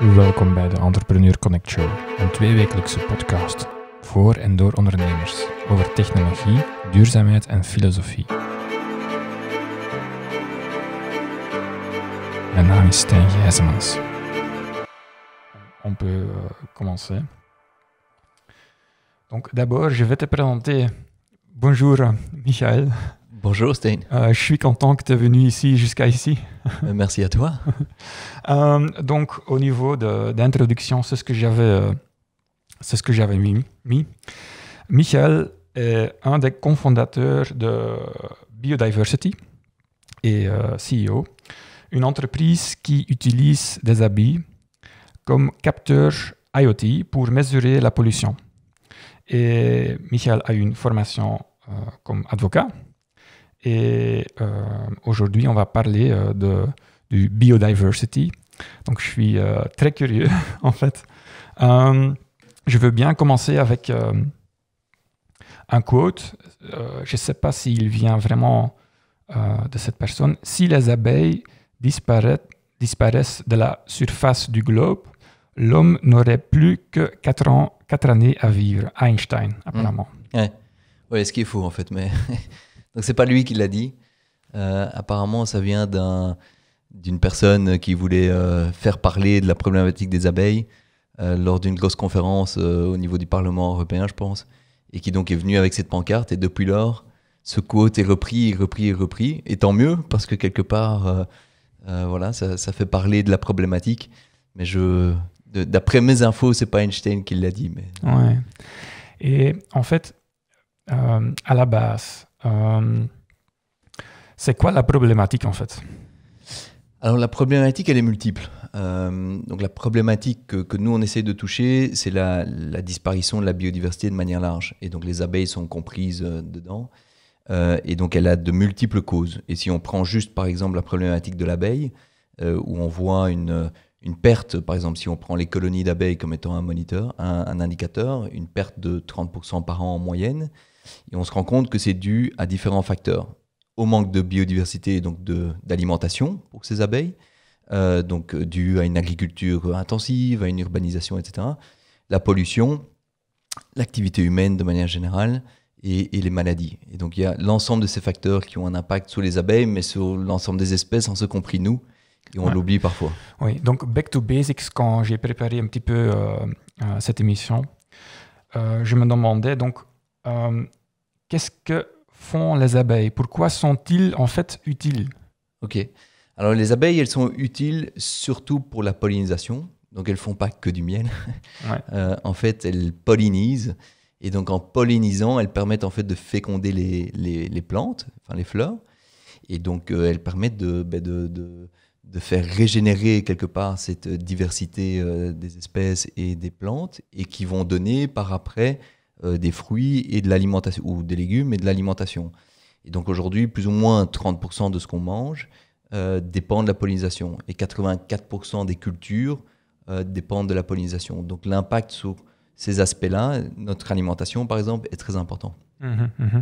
Welkom bij de Entrepreneur Connect Show, een tweewekelijkse podcast voor en door ondernemers over technologie, duurzaamheid en filosofie. Mijn naam is Stijn Gijzemans. On peut commencer. Donc d'abord, je vais te présenter. Bonjour, Michael. Bonjour Stein. Euh, je suis content que tu es venu ici jusqu'à ici. Euh, merci à toi. Euh, donc au niveau d'introduction, c'est ce que j'avais c'est ce que j'avais mis, Michel est un des cofondateurs de Biodiversity et CEO, une entreprise qui utilise des habits comme capteurs IoT pour mesurer la pollution. Et Michel a une formation comme avocat et euh, aujourd'hui, on va parler euh, de, du biodiversity. Donc, je suis euh, très curieux, en fait. je veux bien commencer avec un quote. je ne sais pas s'il vient vraiment de cette personne. Si les abeilles disparaissent, disparaissent de la surface du globe, l'homme n'aurait plus que 4, ans, 4 années à vivre. Einstein, apparemment. Hmm. Oui, ce qui est fou en fait, mais Donc c'est pas lui qui l'a dit. Euh, apparemment, ça vient d'un d'une personne qui voulait euh, faire parler de la problématique des abeilles euh, lors d'une grosse conférence au niveau du Parlement européen, je pense, et qui donc est venu avec cette pancarte. Et depuis lors, ce quote est repris, repris, repris. Et tant mieux, parce que quelque part, voilà, ça, fait parler de la problématique. Mais je, d'après mes infos, c'est pas Einstein qui l'a dit. Mais... Et en fait, à la base, euh, c'est quoi la problématique en fait alors la problématique, elle est multiple. Euh, donc la problématique que, nous, on essaye de toucher, c'est la, disparition de la biodiversité de manière large. Et donc les abeilles sont comprises euh, dedans. et donc elle a de multiples causes. Et si on prend juste, par exemple, la problématique de l'abeille, où on voit une, perte, par exemple, si on prend les colonies d'abeilles comme étant un moniteur, un indicateur, une perte de 30% par an en moyenne, et on se rend compte que c'est dû à différents facteurs. Au manque de biodiversité, donc d'alimentation pour ces abeilles, euh, donc euh, dû à une agriculture intensive, à une urbanisation, etc. La pollution, l'activité humaine de manière générale, et, et, les maladies. Et donc il y a l'ensemble de ces facteurs qui ont un impact sur les abeilles, mais sur l'ensemble des espèces, en ce compris nous. Et on l'oublie parfois. Oui, donc back to basics, quand j'ai préparé un petit peu euh, cette émission, je me demandais donc qu'est-ce que font les abeilles Pourquoi sont-ils en fait utiles Ok. Alors les abeilles, elles sont utiles surtout pour la pollinisation. Donc elles font pas que du miel. Euh, en fait, elles pollinisent. Et donc en pollinisant, elles permettent en fait de féconder les, les, plantes, enfin les fleurs. Et donc euh, elles permettent de, ben, de, de, de, faire régénérer quelque part cette diversité euh, des espèces et des plantes et qui vont donner par après euh, des fruits et de l'alimentation, ou des légumes et de l'alimentation. Et donc aujourd'hui, plus ou moins 30% de ce qu'on mange euh, dépend de la pollinisation. Et 84% des cultures euh, dépendent de la pollinisation. Donc l'impact sur ces aspects-là, notre alimentation par exemple, est très important. Mhm, mhm.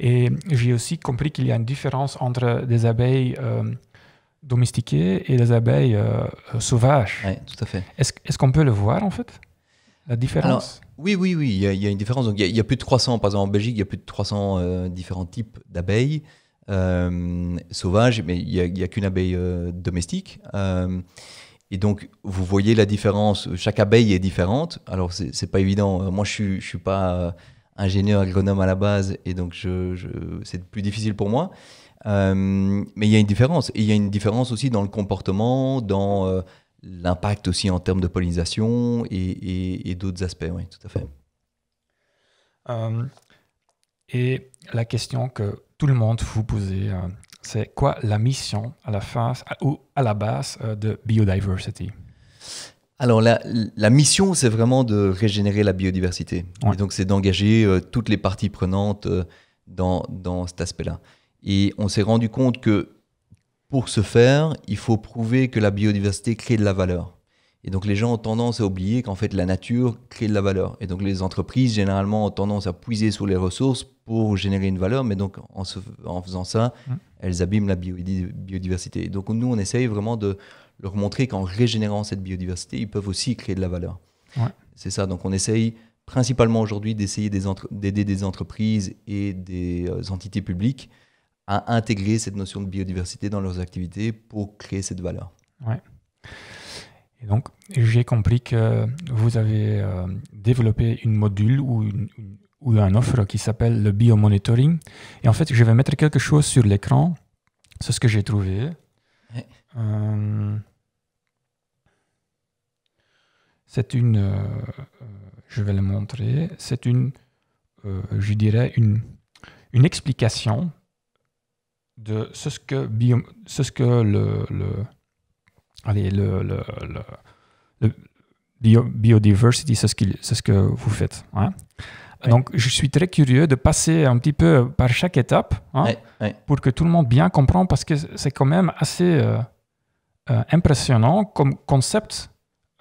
Et j'ai aussi compris qu'il y a une différence entre des abeilles domestiquées et des abeilles sauvages. Oui, tout à fait. Est-ce, est-ce qu'on peut le voir en fait la différence Oui, oui, oui, il y, a, une différence. Donc, il, y a, plus de 300, par exemple en Belgique, il y a plus de 300 euh, différents types d'abeilles euh, sauvages, mais il n'y a, qu'une abeille euh, domestique. et donc, vous voyez la différence. Chaque abeille est différente. Alors, c'est n'est pas évident. Moi, je suis, suis pas ingénieur agronome à la base, et donc je, c'est plus difficile pour moi. mais il y a une différence. Et il y a une différence aussi dans le comportement, dans l'impact aussi en termes de pollinisation et, d'autres aspects, oui, tout à fait. Euh, et la question que tout le monde vous posait, euh, c'est quoi la mission à la fin ou à la base euh, de Biodiversity alors la, la mission, c'est vraiment de régénérer la biodiversité. donc c'est d'engager toutes les parties prenantes dans, dans cet aspect-là. Et on s'est rendu compte que pour ce faire, il faut prouver que la biodiversité crée de la valeur. Et donc les gens ont tendance à oublier qu'en fait la nature crée de la valeur. Et donc les entreprises généralement ont tendance à puiser sur les ressources pour générer une valeur, mais donc en, faisant ça, mmh. elles abîment la biodiversité. donc nous, on essaye vraiment de leur montrer qu'en régénérant cette biodiversité, ils peuvent aussi créer de la valeur. C'est ça, donc on essaye principalement aujourd'hui d'essayer d'aider des entreprises et des euh, entités publiques à intégrer cette notion de biodiversité dans leurs activités pour créer cette valeur. Ouais. Et donc, j'ai compris que vous avez euh, développé une module ou une, ou un offre qui s'appelle le biomonitoring. Et en fait, je vais mettre quelque chose sur l'écran. C'est ce que j'ai trouvé. Euh, c'est une, euh, je vais le montrer, c'est une, je dirais, une, une explication de ce que, bio ce que le, le, allez, le, le, le biodiversity, c'est ce, ce que vous faites. Hein. Donc, je suis très curieux de passer un petit peu par chaque étape hein, pour que tout le monde bien comprenne, parce que c'est quand même assez euh, euh, impressionnant comme concept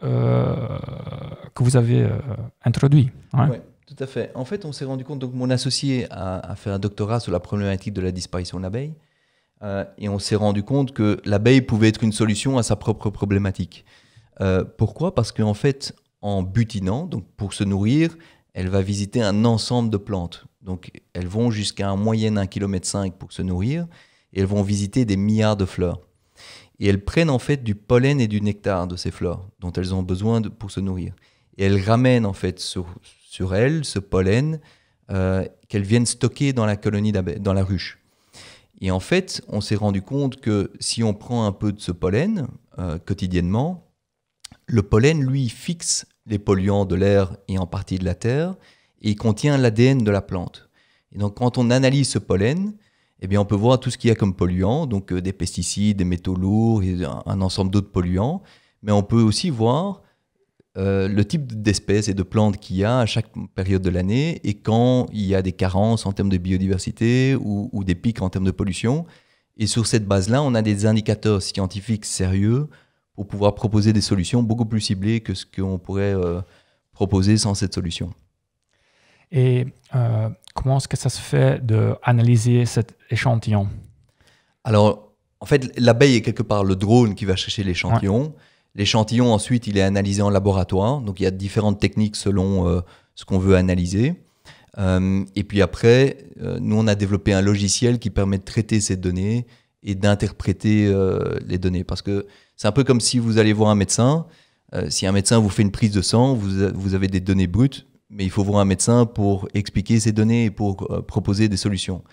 euh, que vous avez introduit. Hein. Oui, tout à fait. En fait, on s'est rendu compte, donc mon associé a, a, fait un doctorat sur la problématique de la disparition de l'abeille. Euh, et on s'est rendu compte que l'abeille pouvait être une solution à sa propre problématique. Euh, pourquoi Parce qu'en fait, en butinant, donc pour se nourrir, elle va visiter un ensemble de plantes. Donc elles vont jusqu'à un moyenne 1,5 km pour se nourrir, et elles vont visiter des milliards de fleurs. Et elles prennent en fait du pollen et du nectar de ces fleurs, dont elles ont besoin pour se nourrir. Et elles ramènent en fait sur, elles ce pollen euh, qu'elles viennent stocker dans la colonie dans la ruche. Et en fait, on s'est rendu compte que si on prend un peu de ce pollen euh, quotidiennement, le pollen, lui, fixe les polluants de l'air et en partie de la terre, et contient l'ADN de la plante. Et donc quand on analyse ce pollen, eh bien, on peut voir tout ce qu'il y a comme polluants, donc euh, des pesticides, des métaux lourds, et un ensemble d'autres polluants, mais on peut aussi voir euh, le type d'espèces et de plantes qu'il y a à chaque période de l'année et quand il y a des carences en termes de biodiversité ou, des pics en termes de pollution. Et sur cette base-là, on a des indicateurs scientifiques sérieux pour pouvoir proposer des solutions beaucoup plus ciblées que ce qu'on pourrait euh, proposer sans cette solution. Et euh, comment est-ce que ça se fait d'analyser cet échantillon Alors, en fait, l'abeille est quelque part le drone qui va chercher l'échantillon. L'échantillon, ensuite, il est analysé en laboratoire. Donc, il y a différentes techniques selon euh, ce qu'on veut analyser. Euh, et puis après, euh, nous, on a développé un logiciel qui permet de traiter ces données et d'interpréter les données. Parce que c'est un peu comme si vous allez voir un médecin. si un médecin vous fait une prise de sang, vous, avez des données brutes, mais il faut voir un médecin pour expliquer ces données et pour proposer des solutions.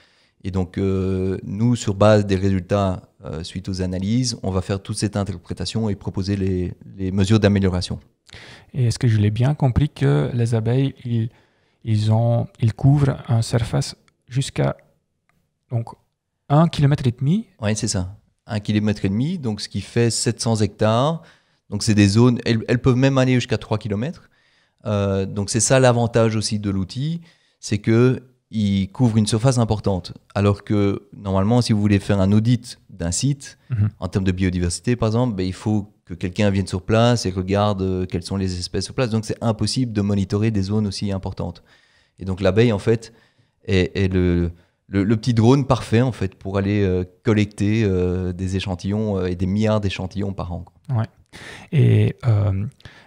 Et donc, euh, nous, sur base des résultats euh, suite aux analyses, on va faire toute cette interprétation et proposer les, mesures d'amélioration. Et est-ce que je l'ai bien compris que les abeilles, ils, ont, ils couvrent un surface jusqu'à donc 1,5 km et demi Oui, c'est ça. 1,5 km et demi, donc ce qui fait 700 hectares. Donc c'est des zones, elles, elles, peuvent même aller jusqu'à 3 km. Euh, donc c'est ça l'avantage aussi de l'outil, c'est que il couvre une surface importante. Alors que normalement, si vous voulez faire un audit d'un site, mhm. en termes de biodiversité par exemple, ben, il faut que quelqu'un vienne sur place et regarde euh, quelles sont les espèces sur place. Donc c'est impossible de monitorer des zones aussi importantes. Et donc l'abeille, en fait, est, le, petit drone parfait en fait pour aller euh, collecter euh, des échantillons et des milliards d'échantillons par an. Ouais. Et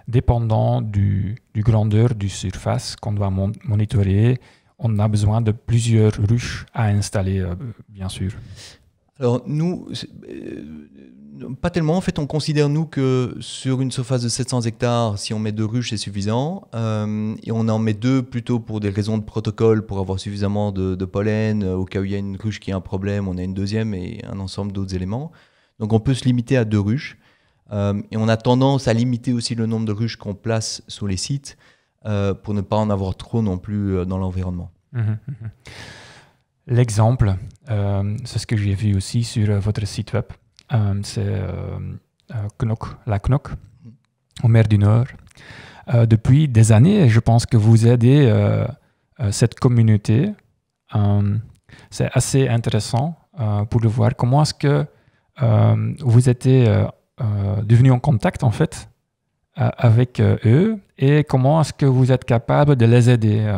dépendant du, grandeur du surface qu'on doit monitorer, on a besoin de plusieurs ruches à installer, euh, bien sûr. Alors nous, euh, pas tellement. En fait, on considère nous que sur une surface de 700 hectares, si on met deux ruches, c'est suffisant. Euh, et on en met deux plutôt pour des raisons de protocole, pour avoir suffisamment de, pollen. Au cas où il y a une ruche qui a un problème, on a une deuxième et un ensemble d'autres éléments. Donc on peut se limiter à deux ruches. et on a tendance à limiter aussi le nombre de ruches qu'on place sur les sites. Euh, pour ne pas en avoir trop non plus euh, dans l'environnement. Mhm, mhm. L'exemple, euh, c'est ce que j'ai vu aussi sur votre site web, c'est la Knock, mhm. au mer du Nord. depuis des années, je pense que vous aidez cette communauté. c'est assez intéressant pour le voir. Comment est-ce que vous êtes devenu en contact en fait euh, avec euh, eux et comment est-ce que vous êtes capable de les aider euh?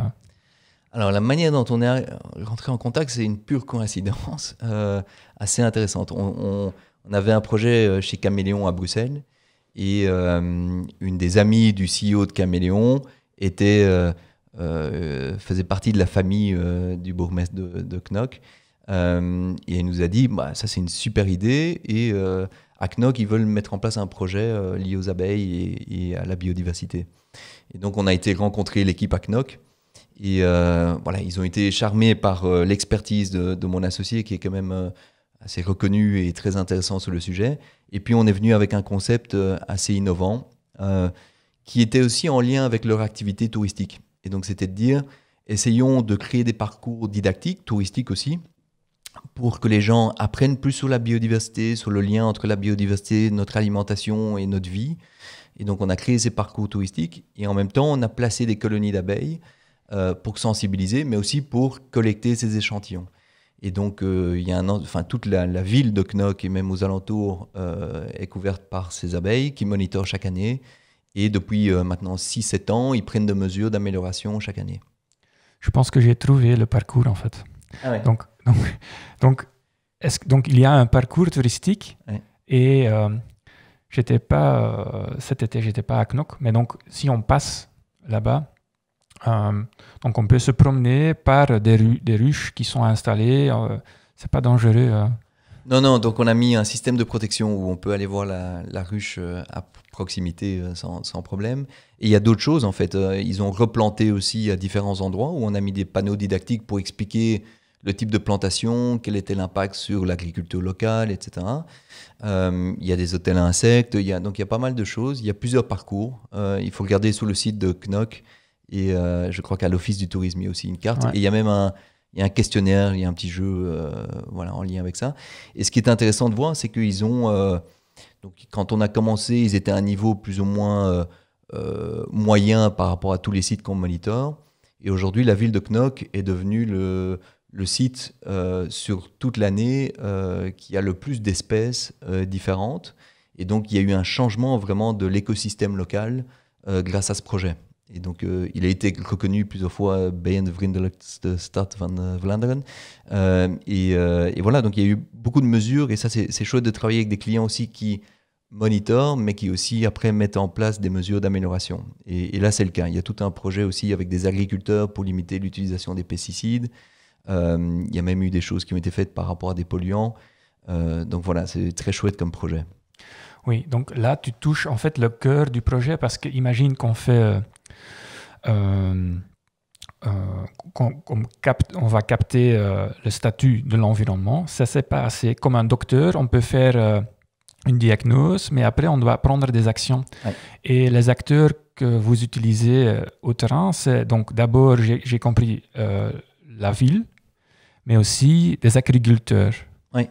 Alors la manière dont on est rentré en contact, c'est une pure coïncidence assez intéressante. On, avait un projet chez Caméléon à Bruxelles et une des amies du CEO de Caméléon était, faisait partie de la famille du bourgmestre de, Knock. et elle nous a dit, bah, ça c'est une super idée et à ils veulent mettre en place un projet euh, lié aux abeilles et, à la biodiversité. Et donc, on a été rencontrer l'équipe à Et euh, voilà, ils ont été charmés par euh, l'expertise de, mon associé qui est quand même assez reconnu et très intéressant sur le sujet. Et puis on est venu avec un concept assez innovant qui était aussi en lien avec leur activité touristique. Et donc c'était de dire, essayons de créer des parcours didactiques, touristiques aussi, pour que les gens apprennent plus sur la biodiversité, sur le lien entre la biodiversité, notre alimentation et notre vie. Et donc on a créé ces parcours touristiques et en même temps on a placé des colonies d'abeilles euh, pour sensibiliser, mais aussi pour collecter ces échantillons. Et donc euh, il y a un, enfin, toute la, ville de Knock et même aux alentours euh, est couverte par ces abeilles qui monitorent chaque année. Et depuis maintenant 6-7 ans, ils prennent des mesures d'amélioration chaque année. Je pense que j'ai trouvé le parcours en fait. Ah Donc donc, donc, donc il y a un parcours touristique et euh, j'étais pas euh, cet été, j'étais pas à Knok. mais donc si on passe là-bas, euh, donc on peut se promener par des, des ruches qui sont installées. c'est pas dangereux. Hein. Non, non, donc on a mis un système de protection où on peut aller voir la, ruche à proximité sans, sans, problème. Et il y a d'autres choses en fait. Ils ont replanté aussi à différents endroits où on a mis des panneaux didactiques pour expliquer le type de plantation, quel était l'impact sur l'agriculture locale, etc. Euh, il y a des hôtels à insectes, il donc il y a pas mal de choses. Il y a plusieurs parcours. Euh, il faut regarder sur le site de Knock, et euh, je crois qu'à l'Office du tourisme, il y a aussi une carte. Et il y a même un, il y a un questionnaire, il y a un petit jeu voilà, en lien avec ça. Et ce qui est intéressant de voir, c'est qu'ils ont. donc quand on a commencé, ils étaient à un niveau plus ou moins moyen par rapport à tous les sites qu'on monitor. Et aujourd'hui, la ville de Knock est devenue le, le site euh, sur toute l'année euh, qui a le plus d'espèces euh, différentes. Et donc, il y a eu un changement vraiment de l'écosystème local grâce à ce projet. Et donc, il a été reconnu plusieurs fois bij de van Vlaanderen. Et, et, voilà, donc il y a eu beaucoup de mesures. Et ça, c'est chouette de travailler avec des clients aussi qui monitorent, mais qui aussi après mettent en place des mesures d'amélioration. et là, c'est le cas. Il y a tout un projet aussi avec des agriculteurs pour limiter l'utilisation des pesticides. Euh, il y a même eu des choses qui ont été faites par rapport à des polluants. Euh, donc voilà, c'est très chouette comme projet. Oui, donc là, tu touches en fait le cœur du projet parce que imagine qu'on fait. Euh, qu'on, capte, on va capter le statut de l'environnement. Ça, c'est pas assez. Comme un docteur, on peut faire une diagnose, mais après, on doit prendre des actions. Et les acteurs que vous utilisez au terrain, c'est donc d'abord, j'ai, j'ai compris, la ville, mais aussi des agriculteurs. Oui.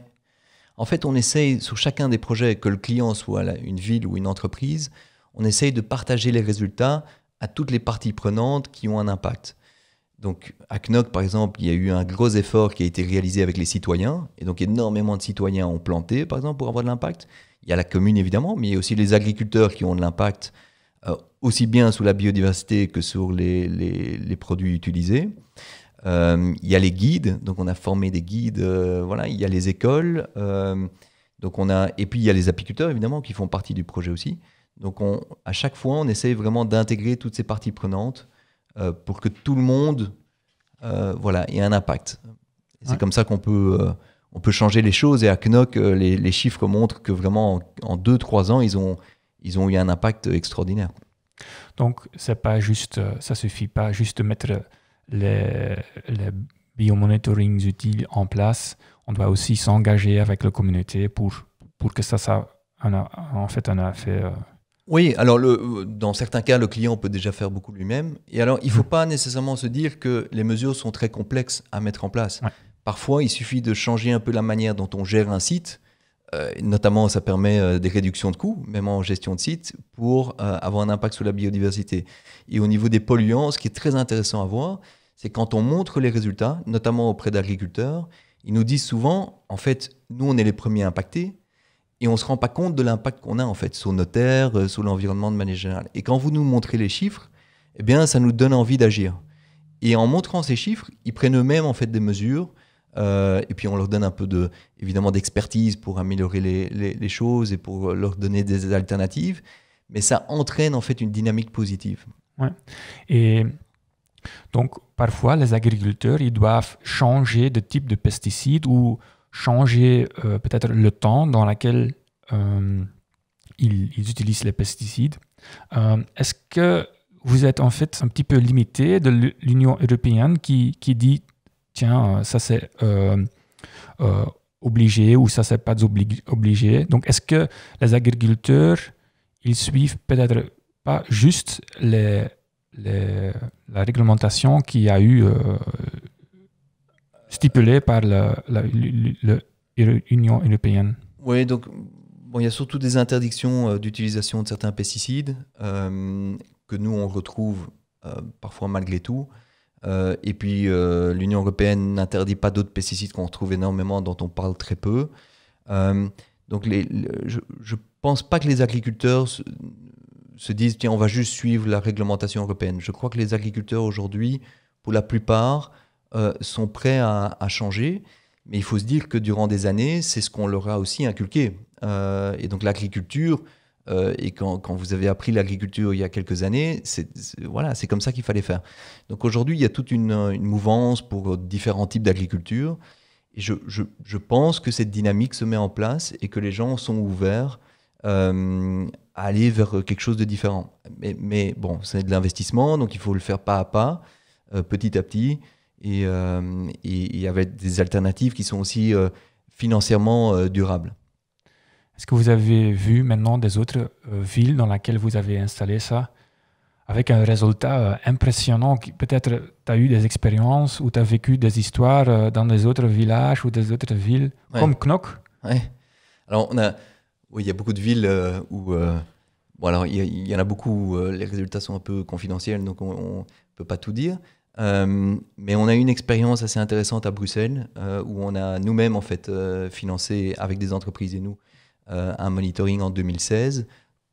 En fait, on essaye, sur chacun des projets, que le client soit une ville ou une entreprise, on essaye de partager les résultats à toutes les parties prenantes qui ont un impact. Donc, à CNOC, par exemple, il y a eu un gros effort qui a été réalisé avec les citoyens. Et donc, énormément de citoyens ont planté, par exemple, pour avoir de l'impact. Il y a la commune, évidemment, mais il y a aussi les agriculteurs qui ont de l'impact, euh, aussi bien sur la biodiversité que sur les produits utilisés. Euh, il y a les guides, donc on a formé des guides, euh, voilà, il y a les écoles, euh, donc on a, et puis il y a les apiculteurs évidemment qui font partie du projet aussi. Donc on, à chaque fois, on essaye vraiment d'intégrer toutes ces parties prenantes pour que tout le monde voilà, ait un impact. C'est comme ça qu'on peut, on peut changer les choses et à CNOC, les, les, chiffres montrent que vraiment en 2-3 ans, ils ont, ils ont eu un impact extraordinaire. Donc, c'est pas juste, ça suffit pas juste de mettre les, les biomonitoring utiles en place, on doit aussi s'engager avec la communauté pour, pour que ça, ça en, a, en fait, on a fait. Euh, oui, alors le, dans certains cas, le client peut déjà faire beaucoup lui-même. Et alors, il ne faut mm. pas nécessairement se dire que les mesures sont très complexes à mettre en place. Parfois, il suffit de changer un peu la manière dont on gère un site. Euh, notamment, ça permet euh, des réductions de coûts, même en gestion de site, pour avoir un impact sur la biodiversité. Et au niveau des polluants, ce qui est très intéressant à voir, c'est quand on montre les résultats, notamment auprès d'agriculteurs, ils nous disent souvent, en fait, nous, on est les premiers impactés, et on ne se rend pas compte de l'impact qu'on a, en fait, sur nos terres, euh, sur l'environnement de manière générale. Et quand vous nous montrez les chiffres, eh bien, ça nous donne envie d'agir. Et en montrant ces chiffres, ils prennent eux-mêmes, en fait, des mesures, euh, et puis on leur donne un peu de, évidemment d'expertise pour améliorer les, les, choses et pour leur donner des alternatives. Mais ça entraîne en fait une dynamique positive. Ouais. Et donc parfois, les agriculteurs, ils doivent changer de type de pesticide ou changer euh, peut-être le temps dans lequel euh, ils, utilisent les pesticides. Euh, est-ce que vous êtes en fait un petit peu limité de l'Union européenne qui, qui, dit, tiens, ça c'est obligé ou ça c'est pas obligé. Donc est-ce que les agriculteurs, ils suivent peut-être pas juste les la réglementation qui a eu euh, stipulée par l'Union européenne. Oui, donc bon, il y a surtout des interdictions euh, d'utilisation de certains pesticides euh, que nous on retrouve parfois malgré tout. et puis l'Union européenne n'interdit pas d'autres pesticides qu'on retrouve énormément, dont on parle très peu. donc les, je ne pense pas que les agriculteurs se disent, tiens, on va juste suivre la réglementation européenne. Je crois que les agriculteurs aujourd'hui, pour la plupart, euh, sont prêts à, changer, mais il faut se dire que durant des années, c'est ce qu'on leur a aussi inculqué. Euh, et donc l'agriculture, euh, et quand, vous avez appris l'agriculture il y a quelques années, c'est voilà, c'est comme ça qu'il fallait faire. Donc aujourd'hui, il y a toute une, mouvance pour différents types d'agriculture. Et je, pense que cette dynamique se met en place et que les gens sont ouverts aller vers euh, quelque chose de différent. Mais, mais bon, c'est de l'investissement, donc il faut le faire pas à pas, euh, petit à petit, et, il y avait avec des alternatives qui sont aussi euh, financièrement durables. Est-ce que vous avez vu maintenant des autres villes dans lesquelles vous avez installé ça avec un résultat impressionnant. Peut-être tu as eu des expériences ou tu as vécu des histoires dans des autres villages ou des autres villes, comme Knok Oui, Alors, on a, oui, il y a beaucoup de villes euh, où. voilà, euh, il y, en a beaucoup euh, les résultats sont un peu confidentiels, donc on ne peut pas tout dire. mais on a eu une expérience assez intéressante à Bruxelles, où on a nous-mêmes, en fait, financé avec des entreprises et nous, un monitoring en 2016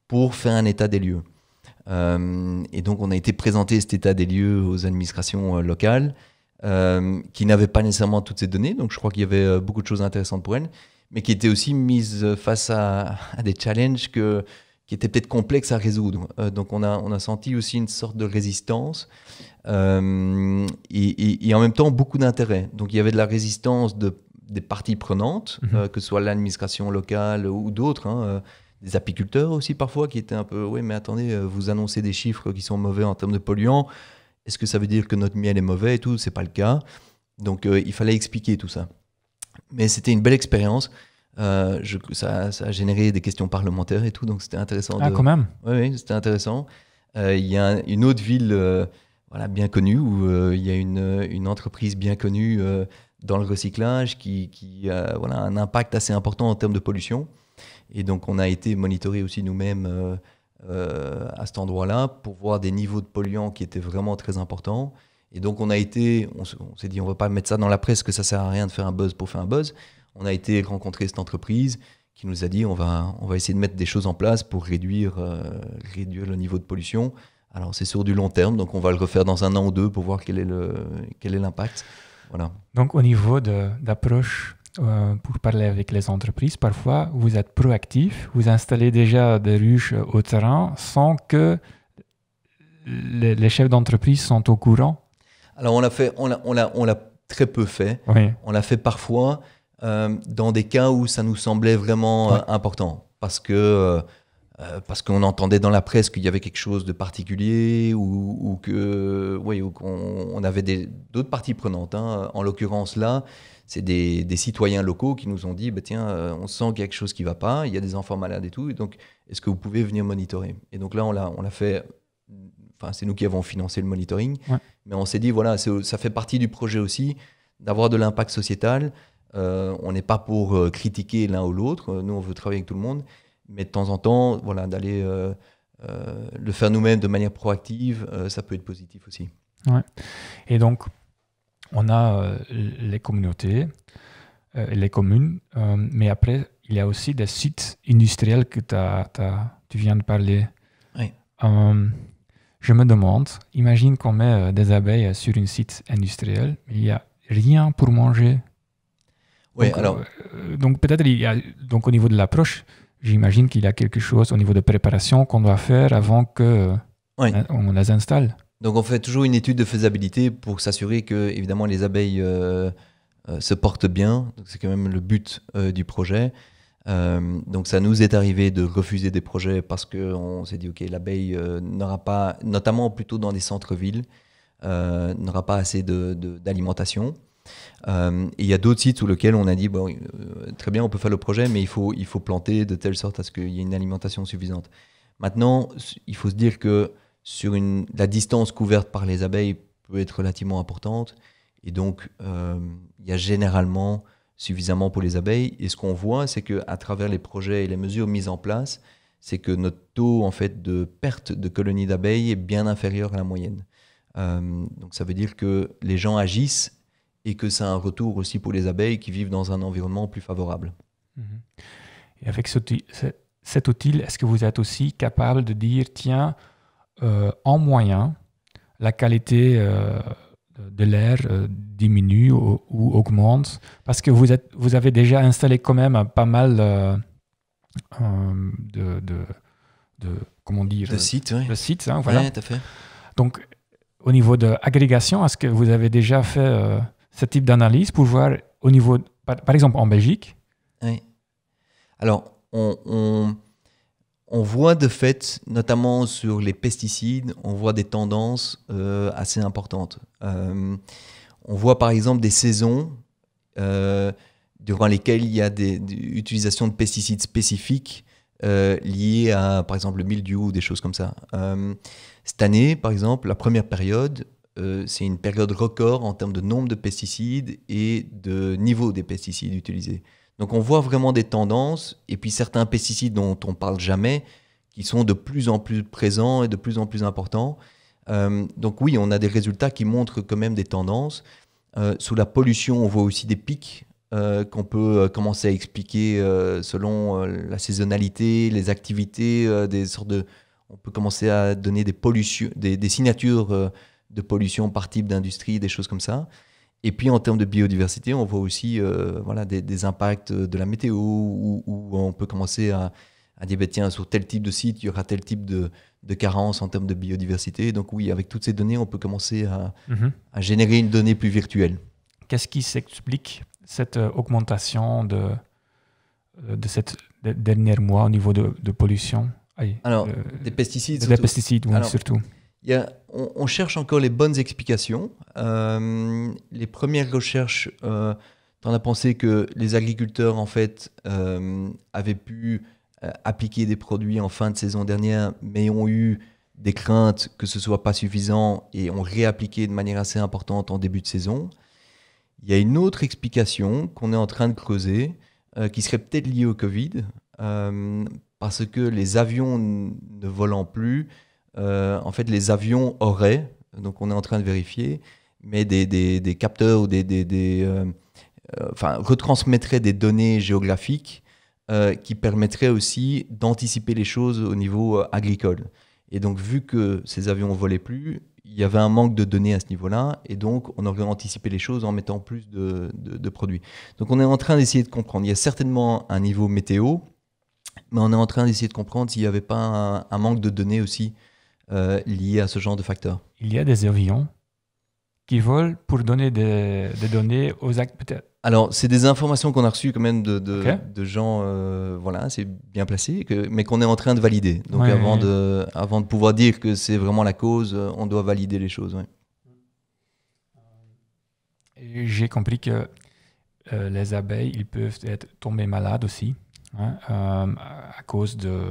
pour faire un état des lieux. et donc, on a été présenté cet état des lieux aux administrations locales. qui n'avaient pas nécessairement toutes ces données, donc je crois qu'il y avait beaucoup de choses intéressantes pour elles mais qui était aussi mise face à, des challenges que, qui étaient peut-être complexes à résoudre. Euh, donc on a, on a senti aussi une sorte de résistance euh, et, en même temps beaucoup d'intérêt. Donc il y avait de la résistance de, des parties prenantes, mhm. euh, que ce soit l'administration locale ou d'autres. Hein, des apiculteurs aussi parfois qui étaient un peu oui mais attendez vous annoncez des chiffres qui sont mauvais en termes de polluants est-ce que ça veut dire que notre miel est mauvais et tout c'est pas le cas donc il fallait expliquer tout ça mais c'était une belle expérience. Euh, ça, a généré des questions parlementaires et tout, donc c'était intéressant. Ah, quand même Oui, c'était intéressant. Il y a une autre ville voilà, bien connue où il y a une, entreprise bien connue euh, dans le recyclage qui, qui a voilà, un impact assez important en termes de pollution. Et donc on a été monitoré aussi nous-mêmes euh, à cet endroit-là pour voir des niveaux de polluants qui étaient vraiment très importants. Et donc on a été, on, s'est dit on va pas mettre ça dans la presse que ça sert à rien de faire un buzz pour faire un buzz. On a été rencontrer cette entreprise qui nous a dit on va on va essayer de mettre des choses en place pour réduire euh, réduire le niveau de pollution. Alors c'est sur du long terme, donc on va le refaire dans un an ou deux pour voir quel est le quel est l'impact. Voilà. Donc au niveau d'approche euh, pour parler avec les entreprises, parfois vous êtes proactif, vous installez déjà des ruches au terrain sans que les, les chefs d'entreprise sont au courant alors on l'a fait, on on très peu fait. On l'a fait parfois euh, dans des cas où ça nous semblait vraiment euh, important parce que euh, parce qu'on entendait dans la presse qu'il y avait quelque chose de particulier ou, que qu'on avait d'autres parties prenantes. Hein. En l'occurrence là, c'est des, citoyens locaux qui nous ont dit bah, tiens, on sent quelque chose qui ne va pas, il y a des enfants malades et tout, donc est-ce que vous pouvez venir monitorer Et donc là, on l'a on l'a fait enfin, c'est nous qui avons financé le monitoring, mais on s'est dit, voilà, ça fait partie du projet aussi, d'avoir de l'impact sociétal. Euh, on n'est pas pour euh, critiquer l'un ou l'autre, euh, nous on veut travailler avec tout le monde, mais de temps en temps, voilà, d'aller le faire nous-mêmes de manière proactive, ça peut être positif aussi. Et donc, on a les communautés, les communes, mais après, il y a aussi des sites industriels que tu viens de parler. Oui. Je me demande, imagine qu'on met euh, des abeilles euh, sur un site industriel, il n'y a rien pour manger. Oui, alors. Euh, donc peut-être il y a, donc au niveau de l'approche, j'imagine qu'il y a quelque chose au niveau de préparation qu'on doit faire avant que on les installe. Donc on fait toujours une étude de faisabilité pour s'assurer que évidemment les abeilles se portent bien. C'est quand même le but du projet. Euh, donc ça nous est arrivé de refuser des projets parce qu'on s'est dit, OK, l'abeille euh, n'aura pas, notamment plutôt dans des centres-villes, euh, n'aura pas assez d'alimentation. il y a d'autres sites sous lesquels on a dit, bon, très bien, on peut faire le projet, mais il faut, il faut planter de telle sorte à ce qu'il y ait une alimentation suffisante. Maintenant, il faut se dire que sur la distance couverte par les abeilles peut être relativement importante, et donc il y a généralement suffisamment pour les abeilles. Et ce qu'on voit, c'est qu'à travers les projets et les mesures mises en place, c'est que notre taux en fait de perte de colonies d'abeilles est bien inférieur à la moyenne. Euh, donc ça veut dire que les gens agissent et que c'est un retour aussi pour les abeilles qui vivent dans un environnement plus favorable. Mhm. Et avec cet outil, est-ce que vous êtes aussi capable de dire, tiens, euh, en moyen, la qualité euh, de l'air euh, diminue ou, augmente Parce que vous, êtes, vous avez déjà installé quand même pas mal euh, euh, de, de, comment dire de sites, de hein, voilà. Donc au niveau de l'agrégation, est-ce que vous avez déjà fait ce type d'analyse pour voir au niveau, par, exemple en Belgique Oui. Alors on on voit de fait, notamment sur les pesticides, on voit des tendances euh, assez importantes. Euh, on voit par exemple des saisons euh, durant lesquelles il y a des, utilisations de pesticides spécifiques liées à par exemple le mildiou ou des choses comme ça. cette année, par exemple, la première période, c'est une période record en termes de nombre de pesticides et de niveau des pesticides utilisés. Donc on voit vraiment des tendances, et puis certains pesticides dont on parle jamais, qui sont de plus en plus présents et de plus en plus importants. Euh, donc oui, on a des résultats qui montrent quand même des tendances. Euh, sous la pollution, on voit aussi des pics euh, qu'on peut commencer à expliquer selon la saisonnalité, les activités, des sortes On peut commencer à donner des, des signatures de pollution par type d'industrie, des choses comme ça. Et puis en termes de biodiversité, on voit aussi euh, voilà, des, impacts de la météo, où, on peut commencer à, dire, ben, tiens, sur tel type de site, il y aura tel type de, carence en termes de biodiversité. Donc oui, avec toutes ces données, on peut commencer à, mhm. générer une donnée plus virtuelle. Qu'est-ce qui s'explique cette euh, augmentation de, euh, de ces derniers mois au niveau de, de pollution Alors, des pesticides. Des pesticides, oui, surtout on, cherche encore les bonnes explications. Euh, les premières recherches, euh, on a pensé que les agriculteurs en fait euh, avaient pu euh, appliquer des produits en fin de saison dernière, mais ont eu des craintes que ce soit pas suffisant et ont réappliqué de manière assez importante en début de saison. Il y a une autre explication qu'on est en train de creuser, qui serait peut-être liée au Covid, parce que les avions ne volant plus, euh, en fait, les avions auraient, donc on est en train de vérifier, mais des, des, capteurs ou des, des euh, euh, enfin, retransmettraient des données géographiques qui permettraient aussi d'anticiper les choses au niveau agricole. Et donc, vu que ces avions ne volaient plus, il y avait un manque de données à ce niveau-là, et donc on aurait anticipé les choses en mettant plus de, de, produits. Donc on est en train d'essayer de comprendre. Il y a certainement un niveau météo, mais on est en train d'essayer de comprendre s'il n'y avait pas un, un, manque de données aussi liés euh, liées à ce genre de facteurs Il y a des avions qui volent pour donner des, données aux actes peut-être. Alors, c'est des informations qu'on a reçues quand même de, de, gens, euh, voilà, c'est bien placé, mais qu'on est en train de valider. Donc, avant, De, avant de pouvoir dire que c'est vraiment la cause, euh, on doit valider les choses. J'ai compris que les abeilles, ils peuvent être tombés malades aussi, hein, à cause de,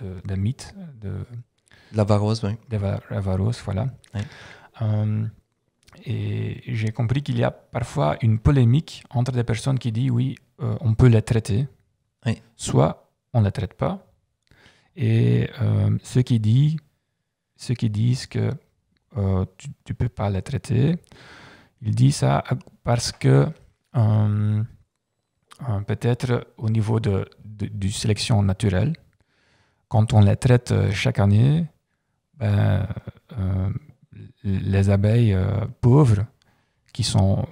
de, de, varose, oui. varose, voilà. Euh, et j'ai compris qu'il y a parfois une polémique entre des personnes qui disent oui, euh, on peut la traiter, soit on ne la traite pas, et euh, ceux, qui disent, ceux qui disent que tu ne peux pas la traiter, ils disent ça parce que peut-être au niveau de, de, du sélection naturelle, quand on la traite chaque année, ben, euh, les abeilles euh, pauvres qui sont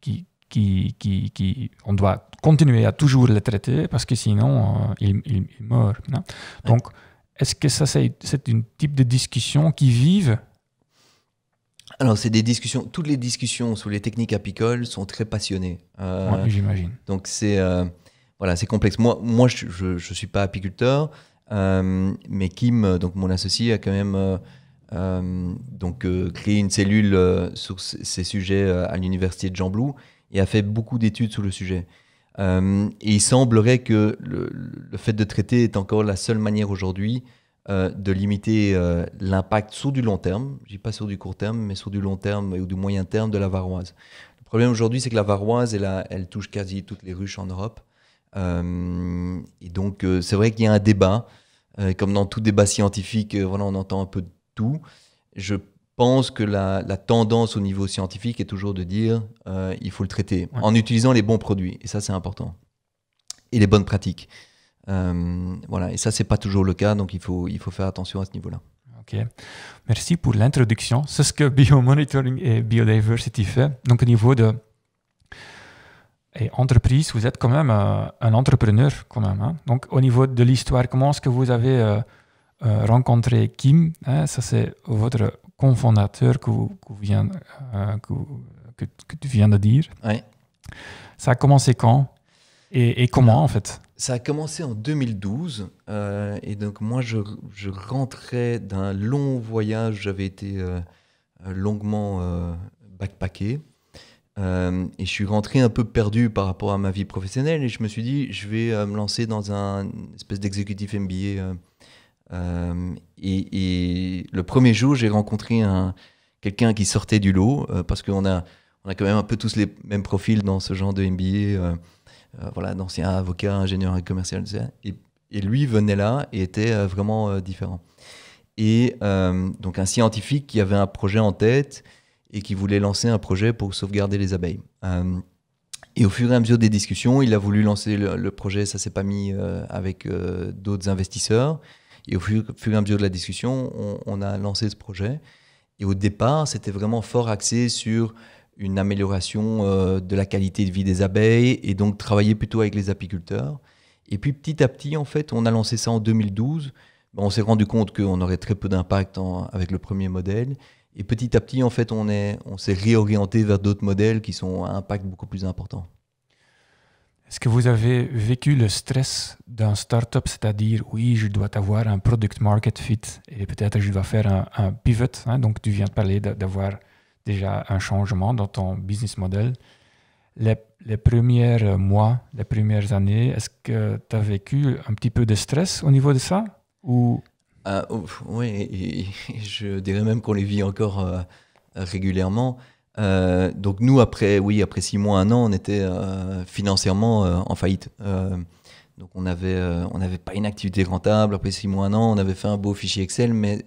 qui, qui, qui, qui, on doit continuer à toujours les traiter parce que sinon euh, ils, ils, meurent. Hein. Donc, est-ce que ça, c'est un type de discussion qui vive alors, c'est des discussions, toutes les discussions sur les techniques apicoles sont très passionnées. j'imagine. Donc, c'est voilà, c'est complexe. Moi, moi je ne suis pas apiculteur, euh, mais Kim, euh, donc mon associé, a quand même euh, donc créé une cellule sur ces sujets à l'université de Jean Blou et a fait beaucoup d'études sur le sujet. et il semblerait que le, fait de traiter est encore la seule manière aujourd'hui de limiter l'impact sur du long terme, je dis pas sur du court terme, mais sur du long terme ou du moyen terme de la varoise. Le problème aujourd'hui, c'est que la varoise, elle, elle touche quasi toutes les ruches en Europe. Euh, et donc, euh, c'est vrai qu'il y a un débat. Euh, comme dans tout débat scientifique, voilà, on entend un peu de tout. Je pense que la, tendance au niveau scientifique est toujours de dire il faut le traiter en utilisant les bons produits et ça c'est important et les bonnes pratiques voilà et ça c'est pas toujours le cas donc il faut il faut faire attention à ce niveau là Ok, merci pour l'introduction. C'est ce que biomonitoring et biodiversity fait. Donc au niveau de et entreprise, vous êtes quand même euh, un entrepreneur quand même. Hein. Donc au niveau de l'histoire, comment est-ce que vous avez euh, euh, rencontré Kim hein? Ça c'est votre cofondateur que, vous, que, tu viens de dire. Ça a commencé quand et, comment, en fait Ça a commencé en 2012. et donc, moi, je, rentrais d'un long voyage. J'avais été longuement backpacké. Euh, et je suis rentré un peu perdu par rapport à ma vie professionnelle et je me suis dit, je vais euh, me lancer dans un espèce d'exécutif MBA. Euh, et, le premier jour, j'ai rencontré quelqu'un qui sortait du lot parce qu'on a, on a quand même un peu tous les mêmes profils dans ce genre de MBA. voilà, d'anciens avocats, ingénieurs et commercial. et, lui venait là et était vraiment différent. Et donc un scientifique qui avait un projet en tête et qui voulait lancer un projet pour sauvegarder les abeilles. Euh, et au fur et à mesure des discussions, il a voulu lancer le, projet, ça s'est pas mis euh, avec euh, d'autres investisseurs. Et au fur, et à mesure de la discussion, on, on a lancé ce projet. Et au départ, c'était vraiment fort axé sur une amélioration de la qualité de vie des abeilles et donc travailler plutôt avec les apiculteurs. Et puis petit à petit, en fait, on a lancé ça en 2012. On s'est rendu compte qu'on aurait très peu d'impact avec le premier modèle. Et petit à petit, en fait, on est, on s'est réorienté vers d'autres modèles qui sont à impact beaucoup plus important. Est-ce que vous avez vécu le stress d'un startup, c'est-à-dire oui, je dois avoir un product market fit et peut-être je dois faire un, pivot. Hein, donc tu viens de parler d'avoir déjà un changement dans ton business model. Les, les premiers mois, les premières années, est-ce que tu as vécu un petit peu de stress au niveau de ça ou euh, oui, et, je dirais même qu'on les vit encore euh, régulièrement. Euh, donc nous, après, oui, après six mois, un an, on était financièrement en faillite. donc on n'avait on pas une activité rentable. Après six mois, un an, on avait fait un beau fichier Excel, mais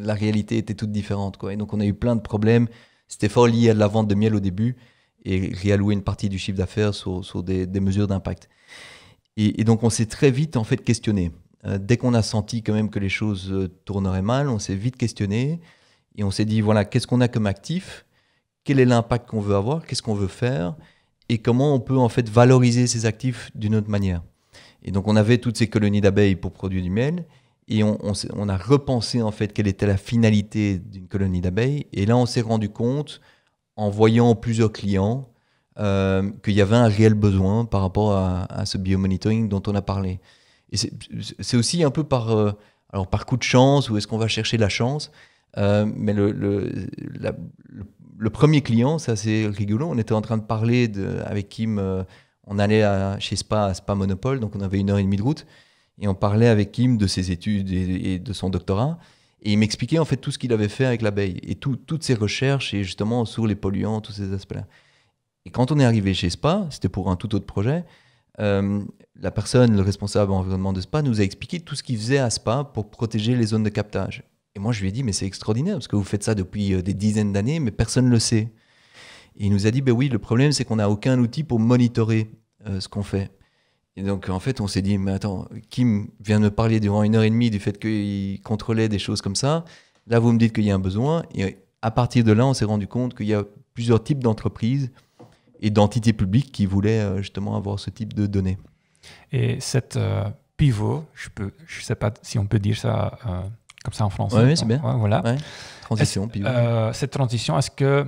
la réalité était toute différente. Quoi. Et donc on a eu plein de problèmes. C'était fort lié à la vente de miel au début et réallouer une partie du chiffre d'affaires sur, des, mesures d'impact. Et, et, donc on s'est très vite en fait questionné. Euh, dès qu'on a senti quand même que les choses euh, tourneraient mal, on s'est vite questionné et on s'est dit voilà, qu'est-ce qu'on a comme actif Quel est l'impact qu'on veut avoir Qu'est-ce qu'on veut faire Et comment on peut en fait valoriser ces actifs d'une autre manière Et donc on avait toutes ces colonies d'abeilles pour produire du miel et on, a repensé en fait quelle était la finalité d'une colonie d'abeilles. Et là, on s'est rendu compte, en voyant plusieurs clients, euh, qu'il y avait un réel besoin par rapport à ce biomonitoring dont on a parlé c'est aussi un peu par, euh, alors par coup de chance ou est-ce qu'on va chercher la chance. Euh, mais le, premier client, ça c'est rigolo. On était en train de parler avec Kim. Euh, on allait à, chez Spa, à Spa Monopole, donc on avait une heure et demie de route. Et on parlait avec Kim de ses études et, de son doctorat. Et il m'expliquait en fait tout ce qu'il avait fait avec l'abeille et toutes ses recherches et justement sur les polluants, tous ces aspects-là. Et quand on est arrivé chez Spa, c'était pour un tout autre projet, euh, la personne, le responsable environnement de Spa, nous a expliqué tout ce qu'il faisait à Spa pour protéger les zones de captage. Et moi, je lui ai dit, mais c'est extraordinaire, parce que vous faites ça depuis euh, des dizaines d'années, mais personne ne le sait. il nous a dit, ben oui, le problème, c'est qu'on n'a aucun outil pour monitorer euh, ce qu'on fait. Et donc, en fait, on s'est dit, mais attends, Kim vient de me parler durant une heure et demie du fait qu'il contrôlait des choses comme ça. Là, vous me dites qu'il y a un besoin. Et à partir de là, on s'est rendu compte qu'il y a plusieurs types d'entreprises et d'entités publiques qui voulaient euh, justement avoir ce type de données. Et cette euh, pivot, je ne je sais pas si on peut dire ça euh, comme ça en français. Oui, c'est bien. voilà. Transition, pivot. cette transition, est-ce que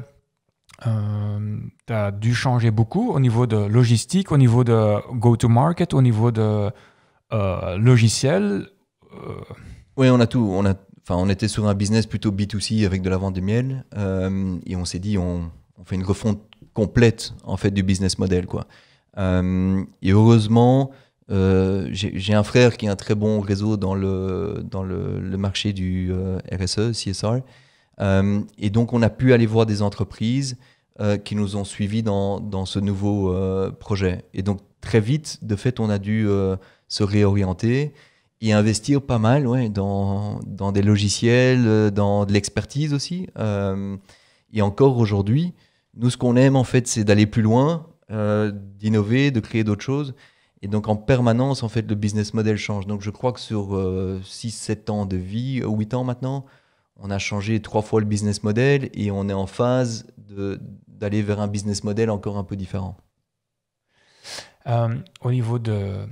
tu as dû changer beaucoup au niveau de logistique, au niveau de go-to-market, au niveau de logiciel Oui, on a tout. On, on était sur un business plutôt B2C avec de la vente de miel et on s'est dit on fait une refonte complète en fait du business model quoi. Euh, et heureusement, euh, j'ai un frère qui a un très bon réseau dans le dans le, marché du euh, RSE, CSR, et donc on a pu aller voir des entreprises qui nous ont suivis dans, dans ce nouveau projet. Et donc très vite, de fait, on a dû se réorienter et investir pas mal ouais, dans, dans des logiciels, dans de l'expertise aussi. et encore aujourd'hui, nous, ce qu'on aime, en fait, c'est d'aller plus loin, euh, d'innover, de créer d'autres choses. Et donc, en permanence, en fait, le business model change. Donc, je crois que sur 6-7 euh, ans de vie, 8 euh, ans maintenant, on a changé trois fois le business model et on est en phase d'aller vers un business model encore un peu différent. au niveau de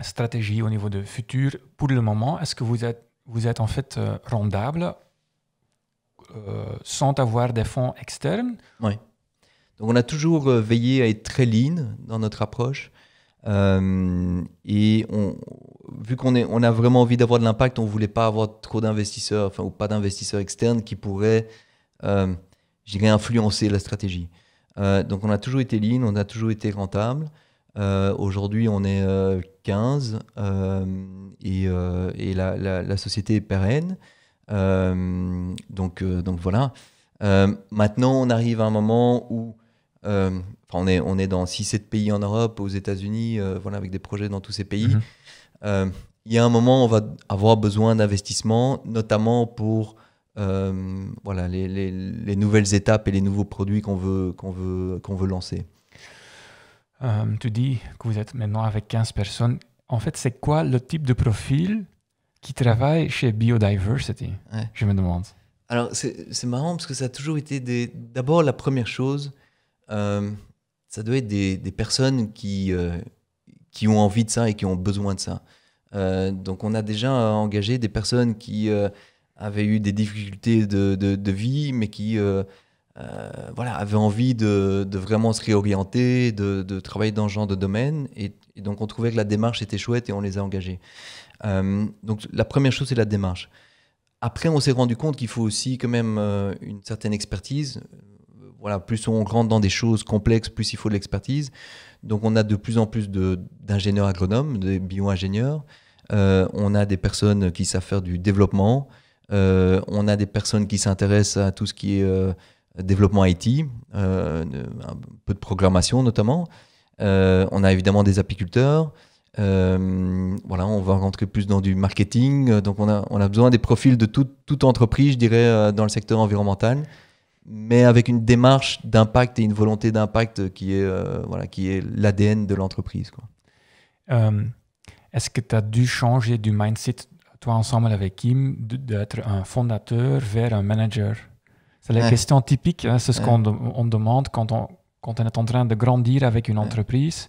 stratégie, au niveau de futur, pour le moment, est-ce que vous êtes, vous êtes en fait rendable euh, sans avoir des fonds externes. Oui. Donc on a toujours euh, veillé à être très lean dans notre approche. Euh, et vu qu'on on a vraiment envie d'avoir de l'impact, on ne voulait pas avoir trop d'investisseurs, enfin, ou pas d'investisseurs externes qui pourraient, euh, influencer la stratégie. donc on a toujours été lean, on a toujours été rentable. Aujourd'hui, on est 15 et, la, la, société est pérenne. Euh, donc, euh, donc voilà. Euh, maintenant, on arrive à un moment où euh, on, est, on est dans 6-7 pays en Europe, aux États-Unis, voilà, avec des projets dans tous ces pays. Mhm. Il y a un moment, on va avoir besoin d'investissement, notamment pour voilà, les, nouvelles étapes et les nouveaux produits qu'on veut, qu'on veut, qu'on veut lancer. tu dis que vous êtes maintenant avec 15 personnes. En fait, c'est quoi le type de profil qui travaille chez Biodiversity, je me demande. Alors, c'est marrant parce que ça a toujours été D'abord, la première chose, euh, ça doit être des, personnes qui, euh, qui ont envie de ça et qui ont besoin de ça. Euh, donc, on a déjà engagé des personnes qui avaient eu des difficultés de, de, vie, mais qui voilà, avaient envie de, de, vraiment se réorienter, de, travailler dans ce genre de domaine. et, donc, on trouvait que la démarche était chouette et on les a engagés. Euh, donc la première chose, c'est la démarche. Après, on s'est rendu compte qu'il faut aussi quand même euh, une certaine expertise. Euh, voilà, plus on rentre dans des choses complexes, plus il faut de l'expertise. Donc on a de plus en plus d'ingénieurs agronomes, de bio-ingénieurs. on a des personnes qui savent faire du développement. on a des personnes qui s'intéressent à tout ce qui est développement IT, un peu de programmation notamment. on a évidemment des apiculteurs. Euh, voilà, on va rentrer plus dans du marketing. Donc, on a, besoin des profils de toute entreprise, je dirais, euh, dans le secteur environnemental, mais avec une démarche d'impact et une volonté d'impact qui est euh, voilà, qui est l'ADN de l'entreprise. Est-ce que tu as dû changer du mindset, toi ensemble avec Kim, d'être un fondateur vers un manager C'est la question typique, hein, c'est ce qu'on demande quand on, quand on est en train de grandir avec une entreprise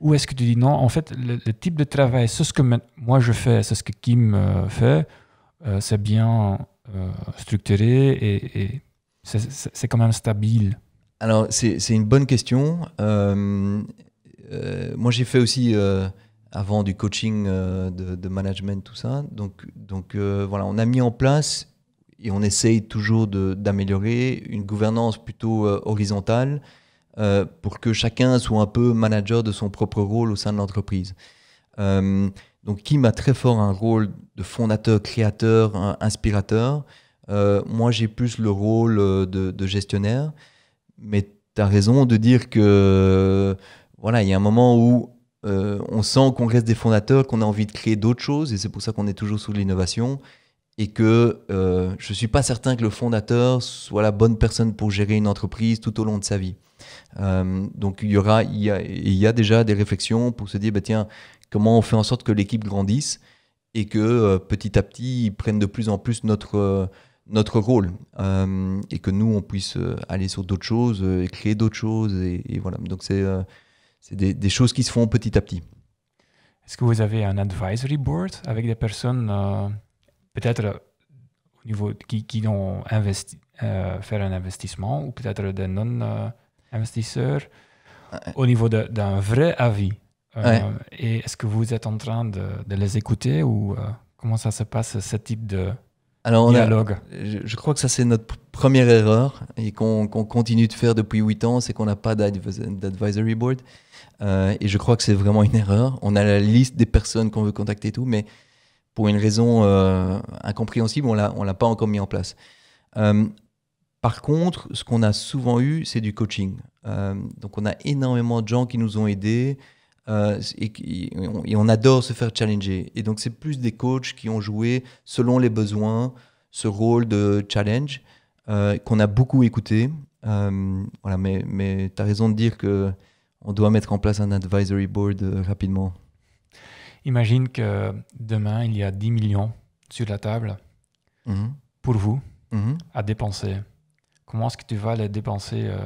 ou est-ce que tu dis non, en fait, le, type de travail, c'est ce que moi je fais, c'est ce que Kim euh, fait, euh, c'est bien euh, structuré et, c'est quand même stable Alors, c'est une bonne question. moi, j'ai fait aussi avant du coaching de, management, tout ça. Donc, donc voilà, on a mis en place et on essaye toujours d'améliorer une gouvernance plutôt horizontale euh, pour que chacun soit un peu manager de son propre rôle au sein de l'entreprise. Euh, donc Kim a très fort un rôle de fondateur, créateur, inspirateur. Euh, moi, j'ai plus le rôle de, gestionnaire. Mais tu as raison de dire que voilà, il y a un moment où on sent qu'on reste des fondateurs, qu'on a envie de créer d'autres choses, et c'est pour ça qu'on est toujours sous l'innovation, et que je ne suis pas certain que le fondateur soit la bonne personne pour gérer une entreprise tout au long de sa vie. Euh, donc il y aura, il y, a, déjà des réflexions pour se dire, bah, tiens, comment on fait en sorte que l'équipe grandisse et que euh, petit à petit, ils prennent de plus en plus notre, euh, notre rôle et que nous, on puisse aller sur d'autres choses et créer d'autres choses. Et, voilà, donc c'est des, des, choses qui se font petit à petit. Est-ce que vous avez un advisory board avec des personnes peut-être au niveau qui, qui ont investi, faire un investissement ou peut-être des non investisseurs au niveau d'un vrai avis. Euh, et est-ce que vous êtes en train de, de les écouter ou euh, comment ça se passe, ce type de Alors dialogue je, crois que ça, c'est notre première erreur et qu'on continue de faire depuis 8 ans, c'est qu'on n'a pas d'advisory board. Euh, et je crois que c'est vraiment une erreur. On a la liste des personnes qu'on veut contacter et tout, mais pour une raison incompréhensible, on ne l'a pas encore mis en place. Euh, par contre, ce qu'on a souvent eu, c'est du coaching. Euh, donc on a énormément de gens qui nous ont aidés euh, et, on adore se faire challenger. Et donc c'est plus des coachs qui ont joué selon les besoins ce rôle de challenge euh, qu'on a beaucoup écouté. mais, tu as raison de dire que on doit mettre en place un advisory board rapidement. Imagine que demain, il y a 10 millions sur la table mhm. pour vous mhm. à dépenser. Comment est-ce que tu vas les dépenser euh,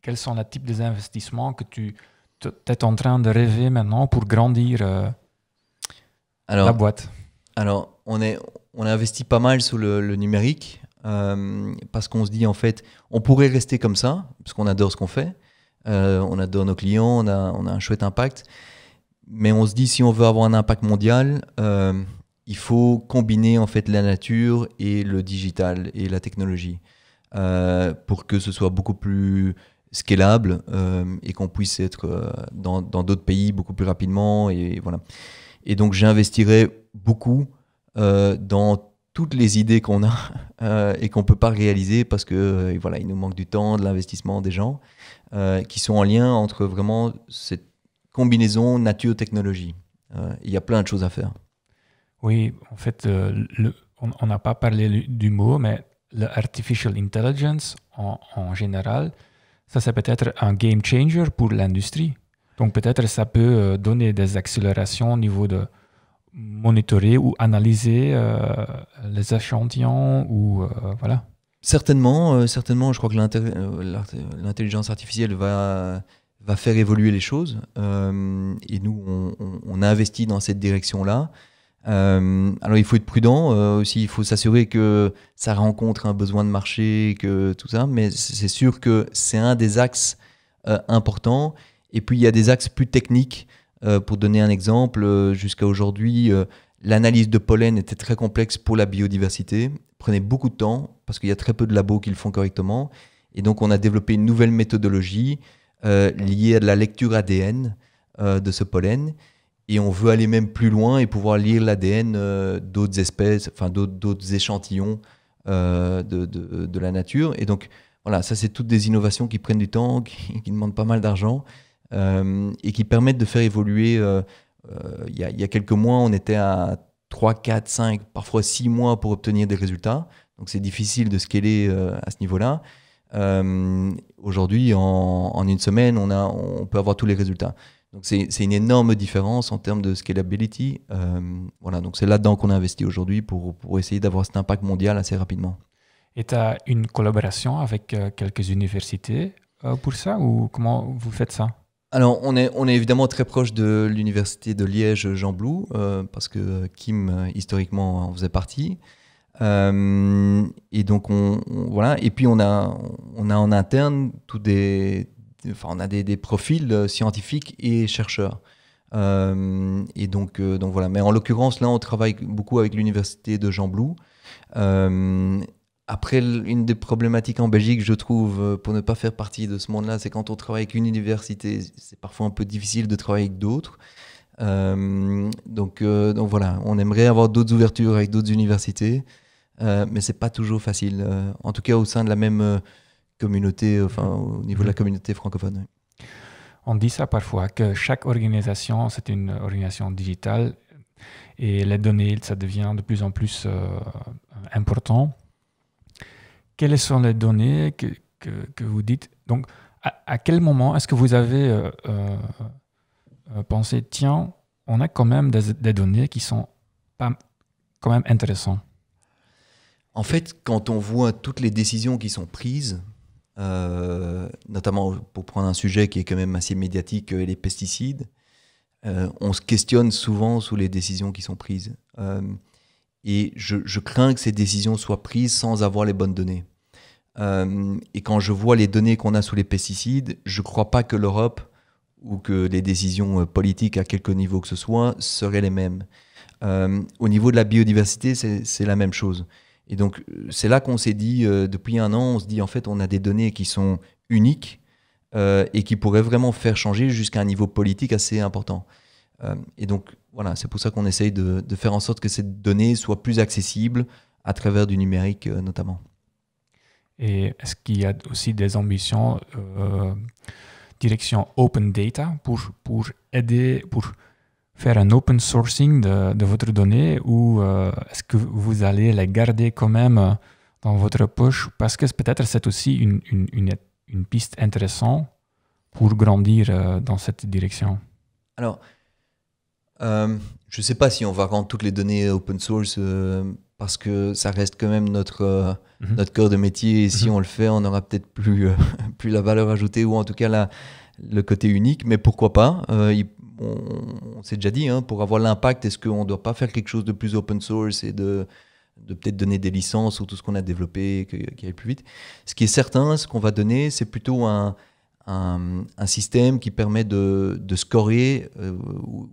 Quels sont les types d'investissements que tu es en train de rêver maintenant pour grandir euh, alors, la boîte Alors, on, est, on a investi pas mal sur le, numérique euh, parce qu'on se dit en fait, on pourrait rester comme ça parce qu'on adore ce qu'on fait, on adore nos clients, on a, on a, un chouette impact, mais on se dit si on veut avoir un impact mondial, il faut combiner en fait la nature et le digital et la technologie. Euh, pour que ce soit beaucoup plus scalable euh, et qu'on puisse être euh, dans d'autres pays beaucoup plus rapidement. Et, voilà. Et donc j'investirai beaucoup dans toutes les idées qu'on a et qu'on peut pas réaliser parce que voilà il nous manque du temps, de l'investissement des gens qui sont en lien entre vraiment cette combinaison nature technologie. Il y a plein de choses à faire. Oui, en fait, le, on n'a pas parlé du mot, mais l'artificial intelligence en, général, ça c'est peut-être un game changer pour l'industrie. Donc peut-être ça peut euh, donner des accélérations au niveau de monitorer ou analyser euh, les échantillons ou euh, voilà. Certainement, certainement, je crois que l'intelligence artificielle va, faire évoluer les choses. et nous, on, on, on, a investi dans cette direction-là. Euh, alors il faut être prudent euh, aussi, il faut s'assurer que ça rencontre un besoin de marché, que tout ça, mais c'est sûr que c'est un des axes euh, importants. Et puis il y a des axes plus techniques. pour donner un exemple, jusqu'à aujourd'hui, l'analyse de pollen était très complexe pour la biodiversité, prenait beaucoup de temps parce qu'il y a très peu de labos qui le font correctement. Et donc on a développé une nouvelle méthodologie liée à la lecture ADN de ce pollen et on veut aller même plus loin et pouvoir lire l'ADN euh, d'autres espèces, enfin d'autres échantillons euh, de, la nature. Et donc, voilà, ça, c'est toutes des innovations qui prennent du temps, qui, demandent pas mal d'argent euh, et qui permettent de faire évoluer. Il y, a quelques mois, on était à 3, 4, 5, parfois 6 mois pour obtenir des résultats. Donc, c'est difficile de scaler à ce niveau-là. Aujourd'hui, en, une semaine, on, a, on peut avoir tous les résultats. Donc c'est une énorme différence en termes de scalability. Euh, voilà, donc c'est là-dedans qu'on a investi aujourd'hui pour, pour, essayer d'avoir cet impact mondial assez rapidement. Et tu as une collaboration avec euh, quelques universités euh, pour ça ou comment vous faites ça alors, on est, on est évidemment très proche de l'université de Liège Jean Blou, parce que Kim, historiquement, en faisait partie. et donc, on, voilà. Et puis, on a, on a en interne tous des, enfin, on a des, profils euh, scientifiques et chercheurs. Euh, et donc, euh, donc voilà. Mais en l'occurrence, là, on travaille beaucoup avec l'université de Jean Blou. après, une des problématiques en Belgique, je trouve, pour ne pas faire partie de ce monde-là, c'est quand on travaille avec une université, c'est parfois un peu difficile de travailler avec d'autres. donc, donc voilà, on aimerait avoir d'autres ouvertures avec d'autres universités, mais c'est pas toujours facile. en tout cas, au sein de la même communauté, enfin, au niveau de la communauté francophone. On dit ça parfois, que chaque organisation, c'est une organisation digitale et les données, ça devient de plus en plus euh, important. Quelles sont les données que, vous dites Donc, à, quel moment est-ce que vous avez euh, euh, pensé, tiens, on a quand même des, données qui sont pas, quand même intéressantes en fait, quand on voit toutes les décisions qui sont prises, euh, notamment pour prendre un sujet qui est quand même assez médiatique, euh, les pesticides, euh, on se questionne souvent sur les décisions qui sont prises. et je, je, crains que ces décisions soient prises sans avoir les bonnes données. et quand je vois les données qu'on a sous les pesticides, je ne crois pas que l'Europe ou que les décisions politiques à quelque niveau que ce soit seraient les mêmes. au niveau de la biodiversité, c'est la même chose. Et donc, c'est là qu'on s'est dit, euh, depuis un an, on se dit, en fait, on a des données qui sont uniques euh, et qui pourraient vraiment faire changer jusqu'à un niveau politique assez important. Euh, et donc, voilà, c'est pour ça qu'on essaye de, faire en sorte que ces données soient plus accessibles à travers du numérique, notamment. Et est-ce qu'il y a aussi des ambitions direction open data pour, pour aider, pour faire un open sourcing de, votre donnée ou euh, est-ce que vous allez la garder quand même euh, dans votre poche Parce que peut-être c'est aussi une, une, une, piste intéressante pour grandir euh, dans cette direction. Alors, je ne sais pas si on va rendre toutes les données open source parce que ça reste quand même notre, mhm. notre cœur de métier et si mhm. on le fait, on n'aura peut-être plus, plus la valeur ajoutée ou en tout cas la, le côté unique, mais pourquoi pas euh, On, s'est déjà dit, hein, pour avoir l'impact, est-ce qu'on ne doit pas faire quelque chose de plus open source et de, peut-être donner des licences ou tout ce qu'on a développé qui aille plus vite Ce qui est certain, ce qu'on va donner, c'est plutôt un, système qui permet de, scorer euh,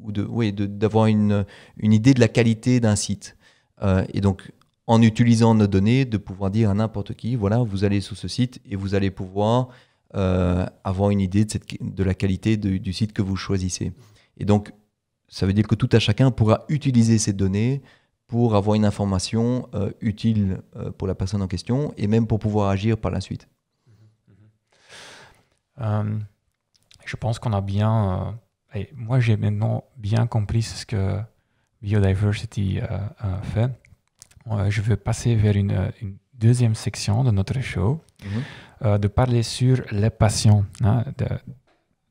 ou d'avoir de, une, une, idée de la qualité d'un site. Euh, et donc, en utilisant nos données, de pouvoir dire à n'importe qui, voilà, vous allez sur ce site et vous allez pouvoir euh, avoir une idée de, cette, de la qualité du site que vous choisissez. Et donc, ça veut dire que tout à chacun pourra utiliser ces données pour avoir une information euh, utile euh, pour la personne en question et même pour pouvoir agir par la suite. Mmh, mmh. je pense qu'on a bien. moi, j'ai maintenant bien compris ce que Biodiversity fait. je vais passer vers une, deuxième section de notre show. Mmh. Euh, de parler sur les passions, hein,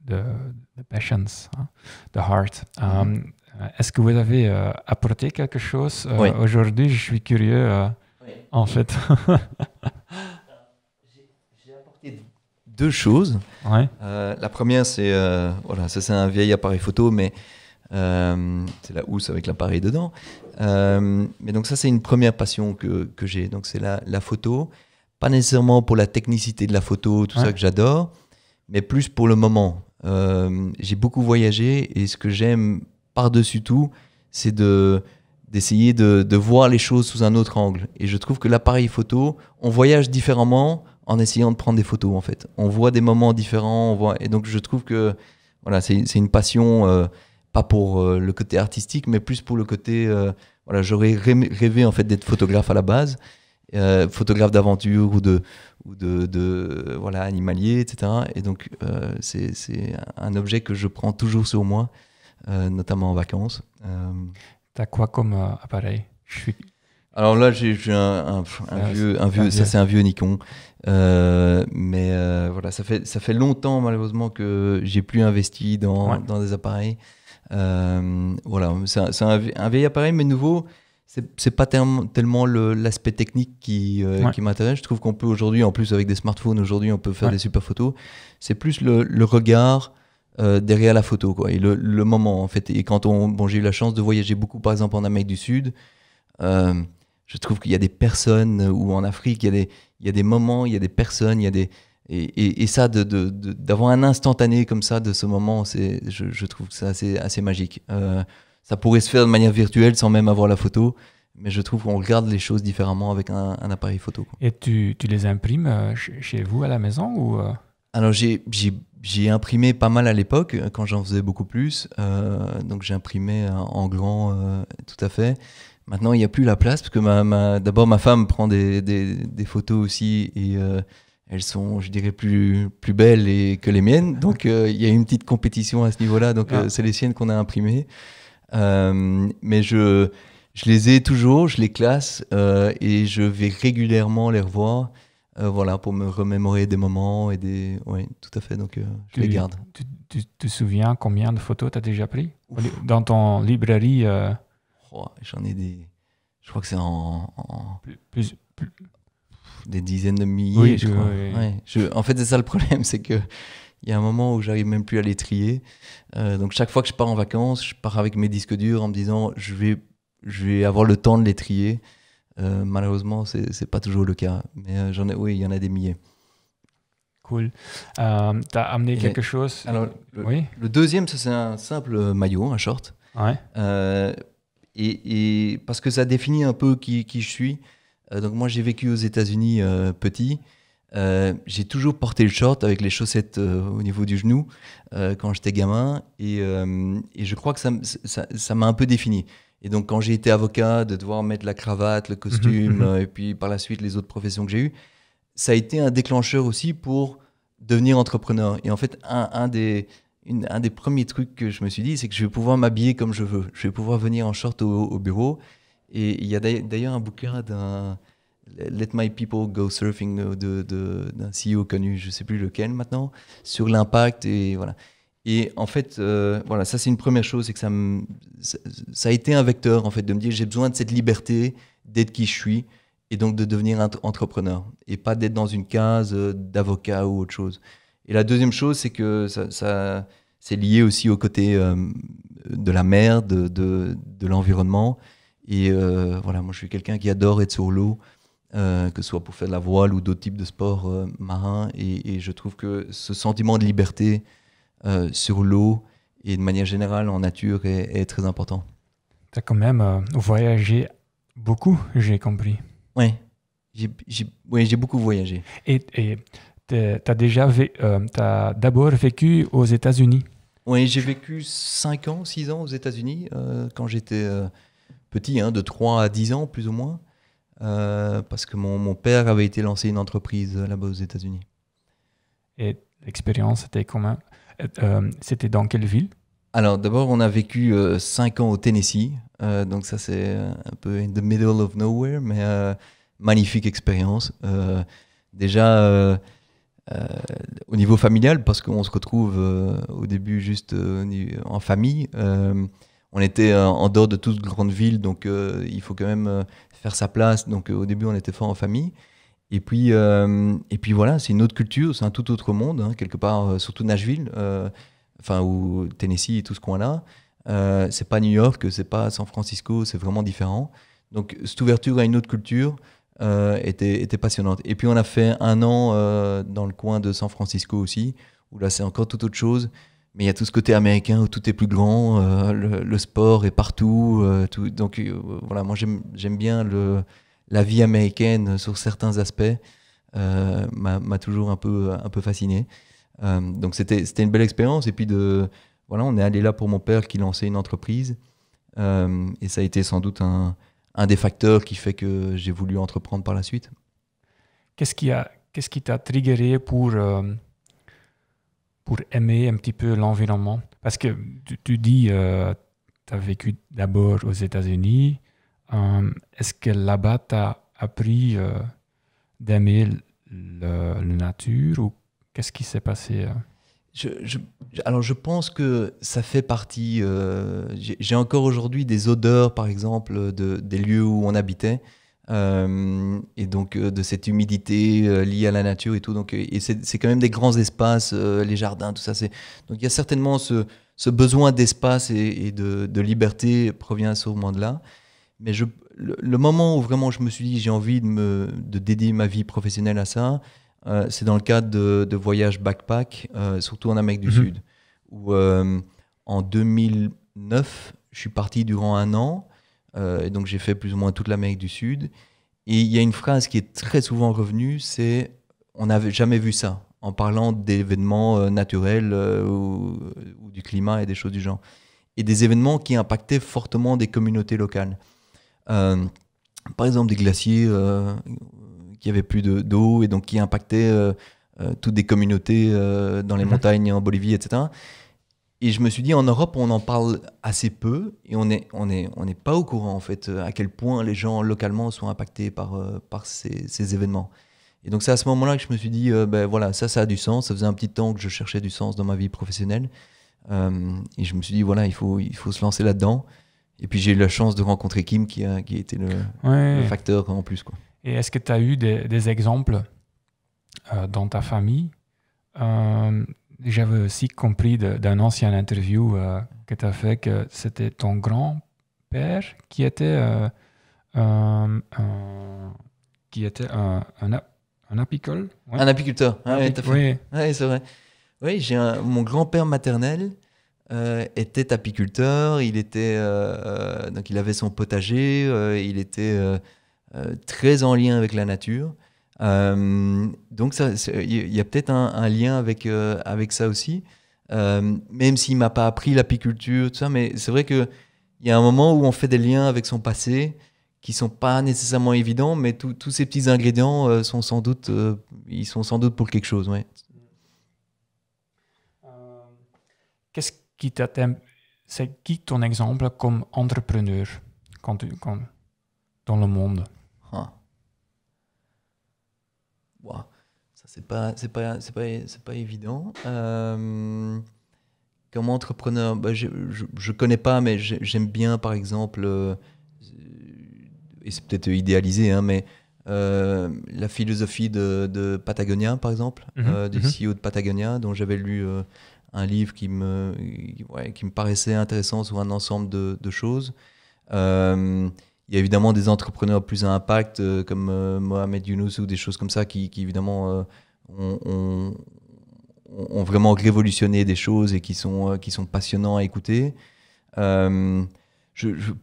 de, passions, hein, heart. Mhm. Euh, est-ce que vous avez euh, apporté quelque chose aujourd'hui Je suis curieux, en fait. J'ai apporté deux choses. la première, c'est voilà, ça c'est un vieil appareil photo, mais c'est la housse avec l'appareil dedans. mais donc ça, c'est une première passion que, que j'ai. Donc c'est la, la, photo. Pas nécessairement pour la technicité de la photo, tout ça que j'adore, mais plus pour le moment. Euh, j'ai beaucoup voyagé et ce que j'aime par-dessus tout, c'est de d'essayer de, voir les choses sous un autre angle. Et je trouve que l'appareil photo, on voyage différemment en essayant de prendre des photos en fait. On voit des moments différents, et donc je trouve que voilà, c'est une passion, euh, pas pour euh, le côté artistique, mais plus pour le côté... voilà, j'aurais rêvé en fait d'être photographe à la base. Euh, photographe d'aventure ou de, de, voilà, animalier, etc. Et donc, euh, c'est un objet que je prends toujours sur moi, euh, notamment en vacances. T'as quoi comme appareil je suis... Alors là, j'ai un, un, ah, vieux, ça c'est un vieux Nikon, mais voilà, ça fait ça fait longtemps malheureusement que j'ai plus investi dans, dans des appareils. voilà, c'est un, vieil appareil mais nouveau c'est pas tellement l'aspect technique qui, euh, qui m'intéresse. Je trouve qu'on peut aujourd'hui, en plus avec des smartphones, aujourd'hui on peut faire des super photos. C'est plus le, le regard euh, derrière la photo, quoi, et le, le, moment en fait. Et quand on, bon, j'ai eu la chance de voyager beaucoup, par exemple en Amérique du Sud. Euh, je trouve qu'il y a des personnes, ou en Afrique, il y a des, il y a des moments, il y a des personnes, il y a des et, et, ça, d'avoir de, de, un instantané comme ça de ce moment, je, je trouve ça assez, assez magique ça pourrait se faire de manière virtuelle sans même avoir la photo. Mais je trouve qu'on regarde les choses différemment avec un, appareil photo. Et tu, les imprimes euh, chez vous à la maison ou euh? Alors j'ai, imprimé pas mal à l'époque, euh, quand j'en faisais beaucoup plus. Euh, donc j'imprimais en grand tout à fait. Maintenant, il n'y a plus la place parce que ma, d'abord ma femme prend des, photos aussi et elles sont, je dirais, plus, plus belles que les miennes. Donc il y a une petite compétition à ce niveau-là. Donc ah. c'est les siennes qu'on a imprimées. Euh, mais je, je les ai toujours, je les classe euh, et je vais régulièrement les revoir. Euh, voilà, pour me remémorer des moments et des. Oui, tout à fait, donc je les garde. Tu, te souviens combien de photos tu as déjà pris Dans ton librairie oh, J'en ai des. Je crois que c'est en. Plus, Des dizaines de milliers, je crois. En fait, c'est ça le problème, c'est que il y a un moment où j'arrive même plus à les trier. Euh, donc chaque fois que je pars en vacances, je pars avec mes disques durs en me disant je vais, je vais avoir le temps de les trier. Euh, malheureusement, c'est pas toujours le cas. Mais euh, j'en ai, oui, il y en a des milliers. Cool. Euh, tu as amené quelque chose Alors, le, oui le deuxième, ça c'est un simple maillot, un short. Ouais. Euh, et, et, parce que ça définit un peu qui, qui je suis. donc moi j'ai vécu aux États-Unis petit euh, j'ai toujours porté le short avec les chaussettes euh, au niveau du genou euh, quand j'étais gamin et, je crois que ça m'a un peu défini. Et donc quand j'ai été avocat, de devoir mettre la cravate, le costume mhm, mhm. et puis par la suite les autres professions que j'ai eues, ça a été un déclencheur aussi pour devenir entrepreneur. Et en fait, un, des, un des premiers trucs que je me suis dit, c'est que je vais pouvoir m'habiller comme je veux. Je vais pouvoir venir en short au bureau. Et il y a d'ailleurs un bouquin d'un Let My People Go Surfing euh, d'un CEO connu, je ne sais plus lequel maintenant, sur l'impact et voilà. Et en fait, euh, voilà, ça c'est une première chose, c'est que ça, a été un vecteur en fait de me dire j'ai besoin de cette liberté d'être qui je suis et donc de devenir entrepreneur et pas d'être dans une case euh, d'avocat ou autre chose. Et la deuxième chose, c'est que ça, c'est lié aussi au côté de la mer, de, de, l'environnement. Et voilà, moi je suis quelqu'un qui adore être sur l'eau. Euh, que ce soit pour faire de la voile ou d'autres types de sports euh, marins. Et, je trouve que ce sentiment de liberté euh, sur l'eau et de manière générale en nature est, très important. Tu as quand même voyagé beaucoup, j'ai compris. Oui, j'ai beaucoup voyagé. Et tu as déjà as d'abord vécu aux États-Unis Oui, j'ai vécu 5 ans, 6 ans aux États-Unis quand j'étais petit, hein, de 3 à 10 ans plus ou moins. Euh, parce que mon, père avait été lancé une entreprise là-bas aux États-Unis. Et l'expérience était comment euh, C'était dans quelle ville Alors d'abord, on a vécu 5 euh, ans au Tennessee, donc ça c'est un peu in the middle of nowhere, mais magnifique expérience. déjà. au niveau familial, parce qu'on se retrouve au début juste en famille. on était en dehors de toute grande ville, donc il faut quand même faire sa place. Donc euh, au début, on était fort en famille. Et puis, euh, et puis voilà, c'est une autre culture, c'est un tout autre monde, hein, quelque part, euh, surtout Nashville, enfin, ou Tennessee et tout ce coin-là. c'est pas New York, c'est pas San Francisco, c'est vraiment différent. Donc cette ouverture à une autre culture était, était, passionnante. Et puis on a fait un an dans le coin de San Francisco aussi, où là c'est encore toute autre chose mais il y a tout ce côté américain où tout est plus grand, euh, le, sport est partout. Euh, tout, donc euh, voilà, moi j'aime bien le, la vie américaine sur certains aspects, m'a toujours un peu, un peu fasciné. donc c'était une belle expérience. Et puis de, voilà, on est allé là pour mon père qui lançait une entreprise. et ça a été sans doute un, des facteurs qui fait que j'ai voulu entreprendre par la suite. Qu'est-ce qui t'a triggeré pour pour aimer un petit peu l'environnement Parce que tu, dis, euh, tu as vécu d'abord aux États-Unis. Euh, est-ce que là-bas, tu as appris euh, d'aimer la nature ou qu'est-ce qui s'est passé je, alors je pense que ça fait partie. J'ai encore aujourd'hui des odeurs, par exemple, de, des lieux où on habitait. Euh, et donc euh, de cette humidité euh, liée à la nature et tout. Donc, et c'est quand même des grands espaces, les jardins, tout ça. Donc il y a certainement ce, besoin d'espace et, de, liberté provient à ce moment-là. Mais je, le, moment où vraiment je me suis dit j'ai envie de, me, dédier ma vie professionnelle à ça, c'est dans le cadre de, voyages backpack, surtout en Amérique du mhm. Sud, où en 2009, je suis parti durant un an. Euh, et donc j'ai fait plus ou moins toute l'Amérique du Sud. Et il y a une phrase qui est très souvent revenue, c'est on n'avait jamais vu ça en parlant d'événements euh, naturels euh, ou, du climat et des choses du genre. Et des événements qui impactaient fortement des communautés locales. par exemple, des glaciers qui avaient plus d'eau et donc qui impactaient toutes des communautés dans les mhm. montagnes en Bolivie, etc. Et je me suis dit, en Europe, on en parle assez peu et on n'est on est, on est pas au courant, en fait, euh, à quel point les gens localement sont impactés par, euh, par ces, événements. Et donc, c'est à ce moment-là que je me suis dit, euh, ben voilà, ça, ça a du sens. Ça faisait un petit temps que je cherchais du sens dans ma vie professionnelle. et je me suis dit, voilà, il faut, il faut se lancer là-dedans. Et puis, j'ai eu la chance de rencontrer Kim, qui a, qui était été le, facteur en plus. Quoi. Et est-ce que tu as eu des, des exemples dans ta famille j'avais aussi compris d'un ancien interview euh, que tu as fait que c'était ton grand-père qui était, euh, qui était un, un, apicole. Un apiculteur. Ah oui, c'est vrai. Oui, mon grand-père maternel euh, était apiculteur. Il était donc il avait son potager. il était très en lien avec la nature. Euh, donc il y a peut-être un, lien avec, euh, avec ça aussi. Euh, même s'il m'a pas appris l'apiculture, tout ça, mais c'est vrai qu'il y a un moment où on fait des liens avec son passé qui sont pas nécessairement évidents, mais tous ces petits ingrédients sont sans doute, ils sont sans doute pour quelque chose, Qu'est-ce qui t'atteint C'est qui ton exemple comme entrepreneur quand, dans le monde Ça, c'est pas, c'est pas, c'est pas, c'est pas évident. Euh, comme entrepreneur, bah, je, je, connais pas, mais j'aime bien, par exemple, euh, et c'est peut-être idéalisé, hein, mais euh, la philosophie de, de, Patagonia, par exemple, mhm, du mhm. CEO de Patagonia, dont j'avais lu un livre qui me, qui me paraissait intéressant sur un ensemble de, de choses. Il y a évidemment des entrepreneurs plus à impact, euh, comme euh, Mohamed Younous ou des choses comme ça, qui, évidemment euh, ont, vraiment révolutionné des choses et qui sont, qui sont passionnants à écouter.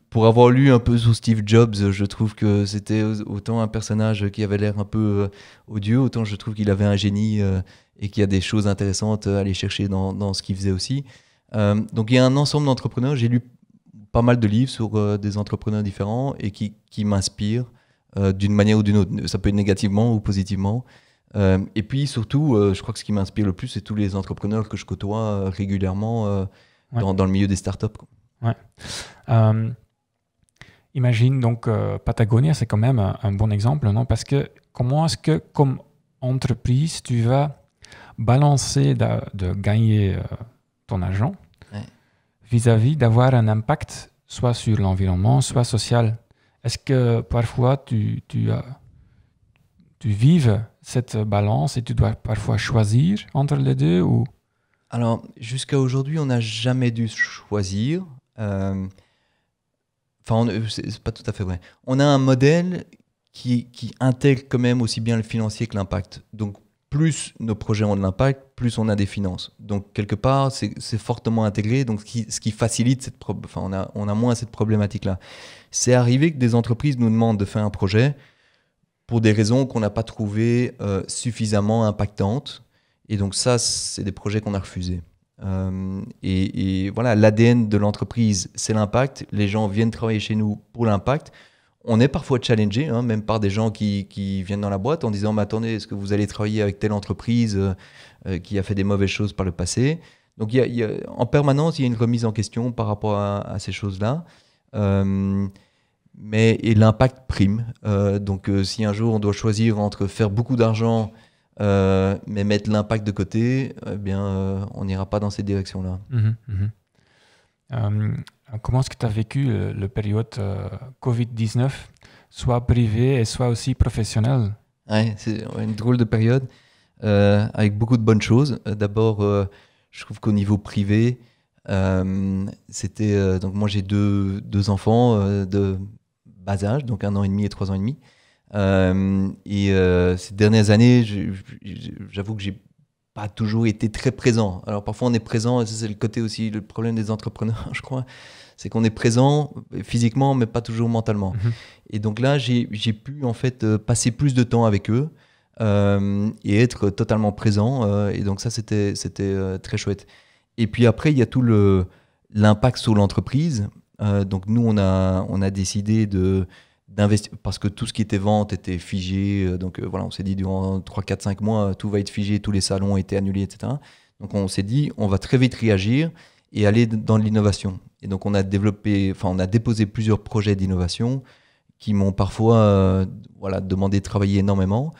pour avoir lu un peu sur Steve Jobs, je trouve que c'était autant un personnage qui avait l'air un peu odieux, autant je trouve qu'il avait un génie et qu'il y a des choses intéressantes à aller chercher dans, dans ce qu'il faisait aussi. donc il y a un ensemble d'entrepreneurs. J'ai lu pas mal de livres sur euh, des entrepreneurs différents et qui, qui m'inspirent euh, d'une manière ou d'une autre. Ça peut être négativement ou positivement. Euh, et puis surtout, je crois que ce qui m'inspire le plus, c'est tous les entrepreneurs que je côtoie régulièrement dans, dans, le milieu des startups. Ouais. imagine donc Patagonia, c'est quand même un, un, bon exemple, non Parce que comment est-ce que comme entreprise, tu vas balancer de, de gagner ton argent vis-à-vis d'avoir un impact soit sur l'environnement, soit social. Est-ce que parfois tu, tu, tu vives cette balance et tu dois parfois choisir entre les deux ou... Alors, jusqu'à aujourd'hui, on n'a jamais dû choisir. Euh... Enfin, c'est pas tout à fait vrai. On a un modèle qui, qui, intègre quand même aussi bien le financier que l'impact. Donc, plus nos projets ont de l'impact, plus on a des finances. Donc, quelque part, c'est fortement intégré, donc ce qui, facilite cette enfin, on a, moins cette problématique-là. C'est arrivé que des entreprises nous demandent de faire un projet pour des raisons qu'on n'a pas trouvées euh, suffisamment impactantes. Et donc, ça, c'est des projets qu'on a refusés. Euh, et, et voilà, l'ADN de l'entreprise, c'est l'impact. Les gens viennent travailler chez nous pour l'impact on est parfois challengé, hein, même par des gens qui, viennent dans la boîte en disant Mais attendez, est-ce que vous allez travailler avec telle entreprise euh, euh, qui a fait des mauvaises choses par le passé Donc, en permanence, il y a une remise en question par rapport à, ces choses-là. Euh, mais l'impact prime. donc, si un jour on doit choisir entre faire beaucoup d'argent mais mettre l'impact de côté, eh bien, on n'ira pas dans cette direction là mmh Hein, comment est-ce que tu as vécu le, période euh, Covid-19, soit privée et soit aussi professionnelle ouais, C'est une drôle de période, euh, avec beaucoup de bonnes choses. Euh, d'abord, je trouve qu'au niveau privé, c'était. donc, moi, j'ai deux, deux enfants de bas âge, donc un an et demi et trois ans et demi. et ces dernières années, j'avoue que j'ai pas toujours été très présent. Alors parfois on est présent, c'est le côté aussi le problème des entrepreneurs, je crois, c'est qu'on est présent euh, physiquement, mais pas toujours mentalement. Mhm. Et donc là, j'ai pu en fait euh, passer plus de temps avec eux euh, et être totalement présent. et donc ça, c'était très chouette. Et puis après, il y a tout l'impact sur l'entreprise. donc nous, on a, on a décidé de d'investir parce que tout ce qui était vente était figé. Euh, donc euh, voilà, on s'est dit durant 3, 4, 5 mois, tout va être figé, tous les salons ont été annulés, etc. Donc on s'est dit, on va très vite réagir et aller dans l'innovation. Et donc on a développé, enfin on a déposé plusieurs projets d'innovation qui m'ont parfois euh, voilà, demandé de travailler énormément.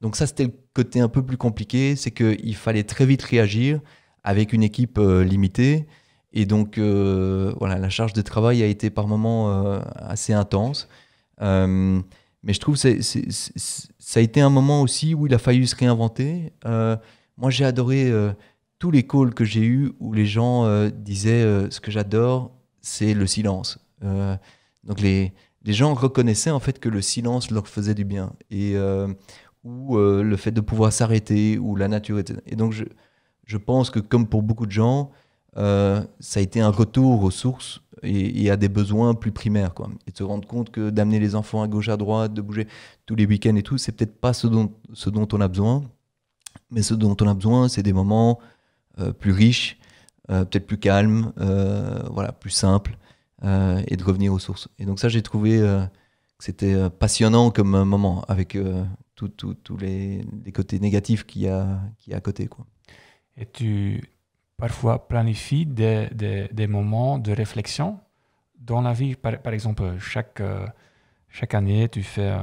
donc ça c'était le côté un peu plus compliqué, c'est qu'il fallait très vite réagir avec une équipe limitée. Et donc, euh, voilà, la charge de travail a été par moments euh, assez intense. Euh, mais je trouve que ça a été un moment aussi où il a fallu se réinventer. moi, j'ai adoré tous les calls que j'ai eus où les gens disaient ce que j'adore, c'est le silence. donc les, les, gens reconnaissaient en fait que le silence leur faisait du bien et ou le fait de pouvoir s'arrêter ou la nature. Et donc je, je pense que comme pour beaucoup de gens, euh, ça a été un retour aux sources et, à des besoins plus primaires. Quoi. Et de se rendre compte que d'amener les enfants à gauche, à droite, de bouger tous les week-ends et tout, c'est peut-être pas ce dont, ce dont on a besoin. Mais ce dont on a besoin, c'est des moments euh, plus riches, euh, peut-être plus calmes, voilà, plus simples, et de revenir aux sources. Et donc ça, j'ai trouvé que c'était passionnant comme moment, avec tous les, les, côtés négatifs qu'il y, a, à côté. Quoi. Et tu, parfois planifie des, des, moments de réflexion dans la vie. Par, par exemple, chaque, euh, chaque année, tu fais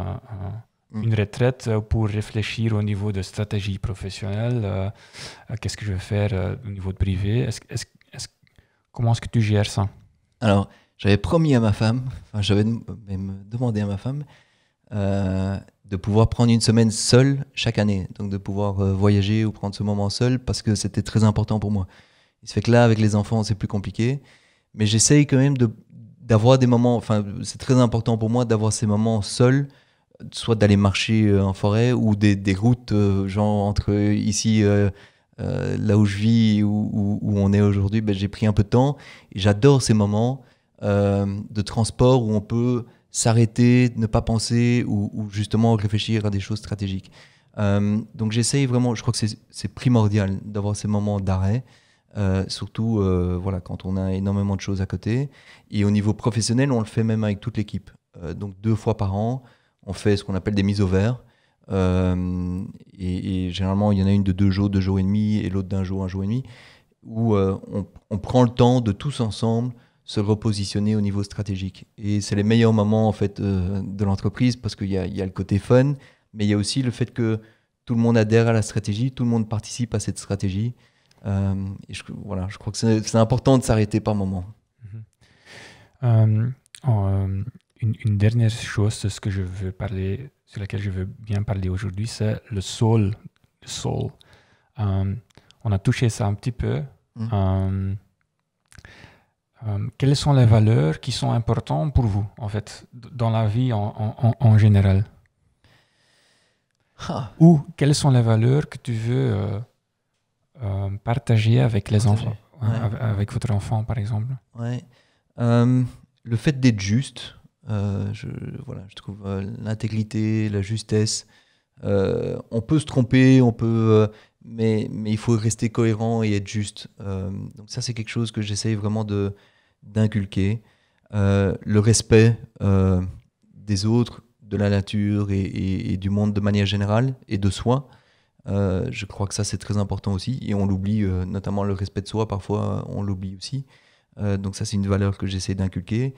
mm. une retraite pour réfléchir au niveau de stratégie professionnelle. Euh, qu'est-ce que je vais faire euh, au niveau de privé Comment est-ce que tu gères ça Alors, j'avais promis à ma femme, enfin, j'avais demandé à ma femme de pouvoir prendre une semaine seule chaque année, donc de pouvoir euh, voyager ou prendre ce moment seul parce que c'était très important pour moi. Il se fait que là, avec les enfants, c'est plus compliqué, mais j'essaye quand même d'avoir des moments, enfin, c'est très important pour moi d'avoir ces moments seuls, soit d'aller marcher euh, en forêt ou des, routes, euh, genre entre ici, là où je vis, où, où, on est aujourd'hui, ben, j'ai pris un peu de temps j'adore ces moments de transport où on peut s'arrêter, ne pas penser ou, justement réfléchir à des choses stratégiques. Euh, donc j'essaye vraiment, je crois que c'est primordial d'avoir ces moments d'arrêt, euh, surtout euh, voilà, quand on a énormément de choses à côté. Et au niveau professionnel, on le fait même avec toute l'équipe. donc deux fois par an, on fait ce qu'on appelle des mises au vert. Et, généralement, il y en a une de deux jours, deux jours et demi, et l'autre d'un jour, un jour et demi, où on, prend le temps de tous ensemble se repositionner au niveau stratégique. Et c'est les meilleurs moments en fait euh, de l'entreprise parce qu'il y, y a, le côté fun, mais il y a aussi le fait que tout le monde adhère à la stratégie, tout le monde participe à cette stratégie. Euh, et je, voilà, je crois que c'est important de s'arrêter par moment. Mm-hmm. Euh, une, dernière chose, ce que je veux parler, sur laquelle je veux bien parler aujourd'hui, c'est le soul. soul. on a touché ça un petit peu. Mm. Euh, quelles sont les valeurs qui sont importantes pour vous, en fait, dans la vie en, en, en général Ou quelles sont les valeurs que tu veux euh, euh, partager avec les enfants, hein, avec, votre enfant, par exemple Le fait d'être juste, je, voilà, je trouve l'intégrité, la justesse. on peut se tromper, on peut mais, mais, il faut rester cohérent et être juste. donc ça, c'est quelque chose que j'essaye vraiment de, d'inculquer euh, le respect euh, des autres, de la nature et, du monde de manière générale et de soi. Euh, je crois que ça c'est très important aussi et on l'oublie, notamment le respect de soi, parfois on l'oublie aussi. donc ça c'est une valeur que j'essaie d'inculquer.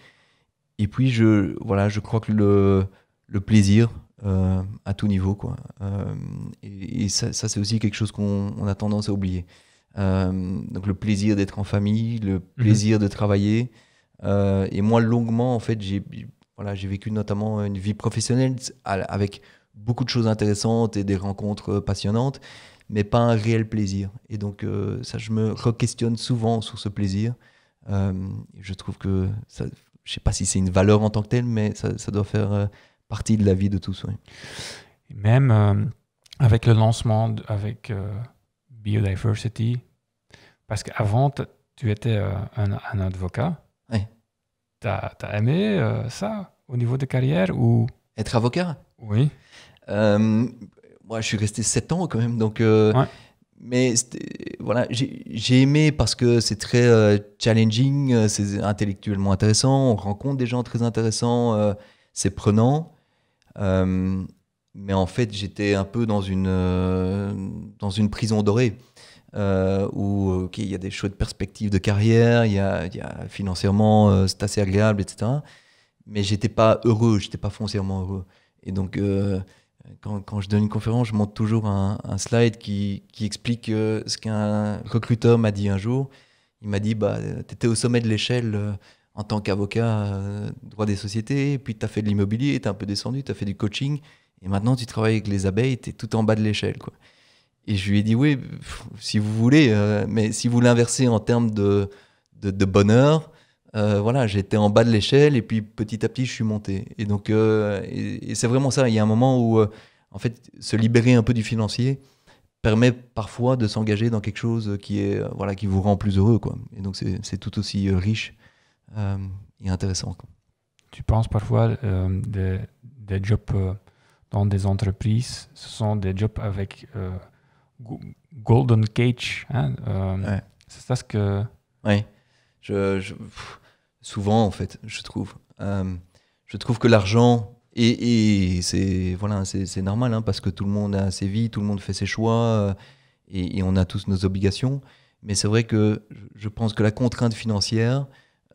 Et puis je, voilà, je crois que le, plaisir à tout niveau, quoi. et, ça c'est aussi quelque chose qu'on a tendance à oublier. Euh, donc le plaisir d'être en famille, le mhm. plaisir de travailler. Euh, et moi, longuement, en fait, j'ai voilà, j'ai vécu notamment une vie professionnelle avec beaucoup de choses intéressantes et des rencontres euh, passionnantes, mais pas un réel plaisir. Et donc, ça, je me re-questionne souvent sur ce plaisir. je trouve que, je sais pas si c'est une valeur en tant que telle, mais ça, doit faire partie de la vie de tous. Même avec le lancement, avec biodiversity. Parce qu'avant, tu étais euh, un, avocat. Oui. Tu as, aimé euh, ça au niveau de carrière ou... Être avocat Oui. Euh, moi, je suis resté 7 ans quand même, donc... Mais voilà, j'ai aimé parce que c'est très challenging, c'est intellectuellement intéressant, on rencontre des gens très intéressants, c'est prenant mais en fait, j'étais un peu dans une, euh, dans une prison dorée. Euh, où euh, il y a des chouettes perspectives de carrière, il y a, financièrement c'est assez agréable, etc. Mais j'étais pas heureux, j'étais pas foncièrement heureux. Et donc quand, quand, je donne une conférence, je monte toujours un, slide qui, qui explique ce qu'un recruteur m'a dit un jour. Il m'a dit bah étais au sommet de l'échelle en tant qu'avocat droit des sociétés, puis tu as fait de l'immobilier, tu es un peu descendu, tu as fait du coaching. Et maintenant, tu travailles avec les abeilles, tu es tout en bas de l'échelle. quoi. Et je lui ai dit, oui, si vous voulez, euh, mais si vous l'inversez en termes de, de, bonheur, euh, voilà, j'étais en bas de l'échelle et puis petit à petit, je suis monté. Et donc, euh, et, c'est vraiment ça. Il y a un moment où, en fait, se libérer un peu du financier permet parfois de s'engager dans quelque chose qui est voilà qui vous rend plus heureux quoi et donc c'est tout aussi riche et intéressant tu penses parfois des, des, jobs dans des entreprises. Ce sont des jobs avec euh, golden cage. Hein, euh, c'est ça ce que. Oui. Je, souvent, en fait, je trouve. Euh, je trouve que l'argent. Et, c'est voilà, c'est normal, hein, parce que tout le monde a ses vies, tout le monde fait ses choix, et, on a tous nos obligations. Mais c'est vrai que je pense que la contrainte financière,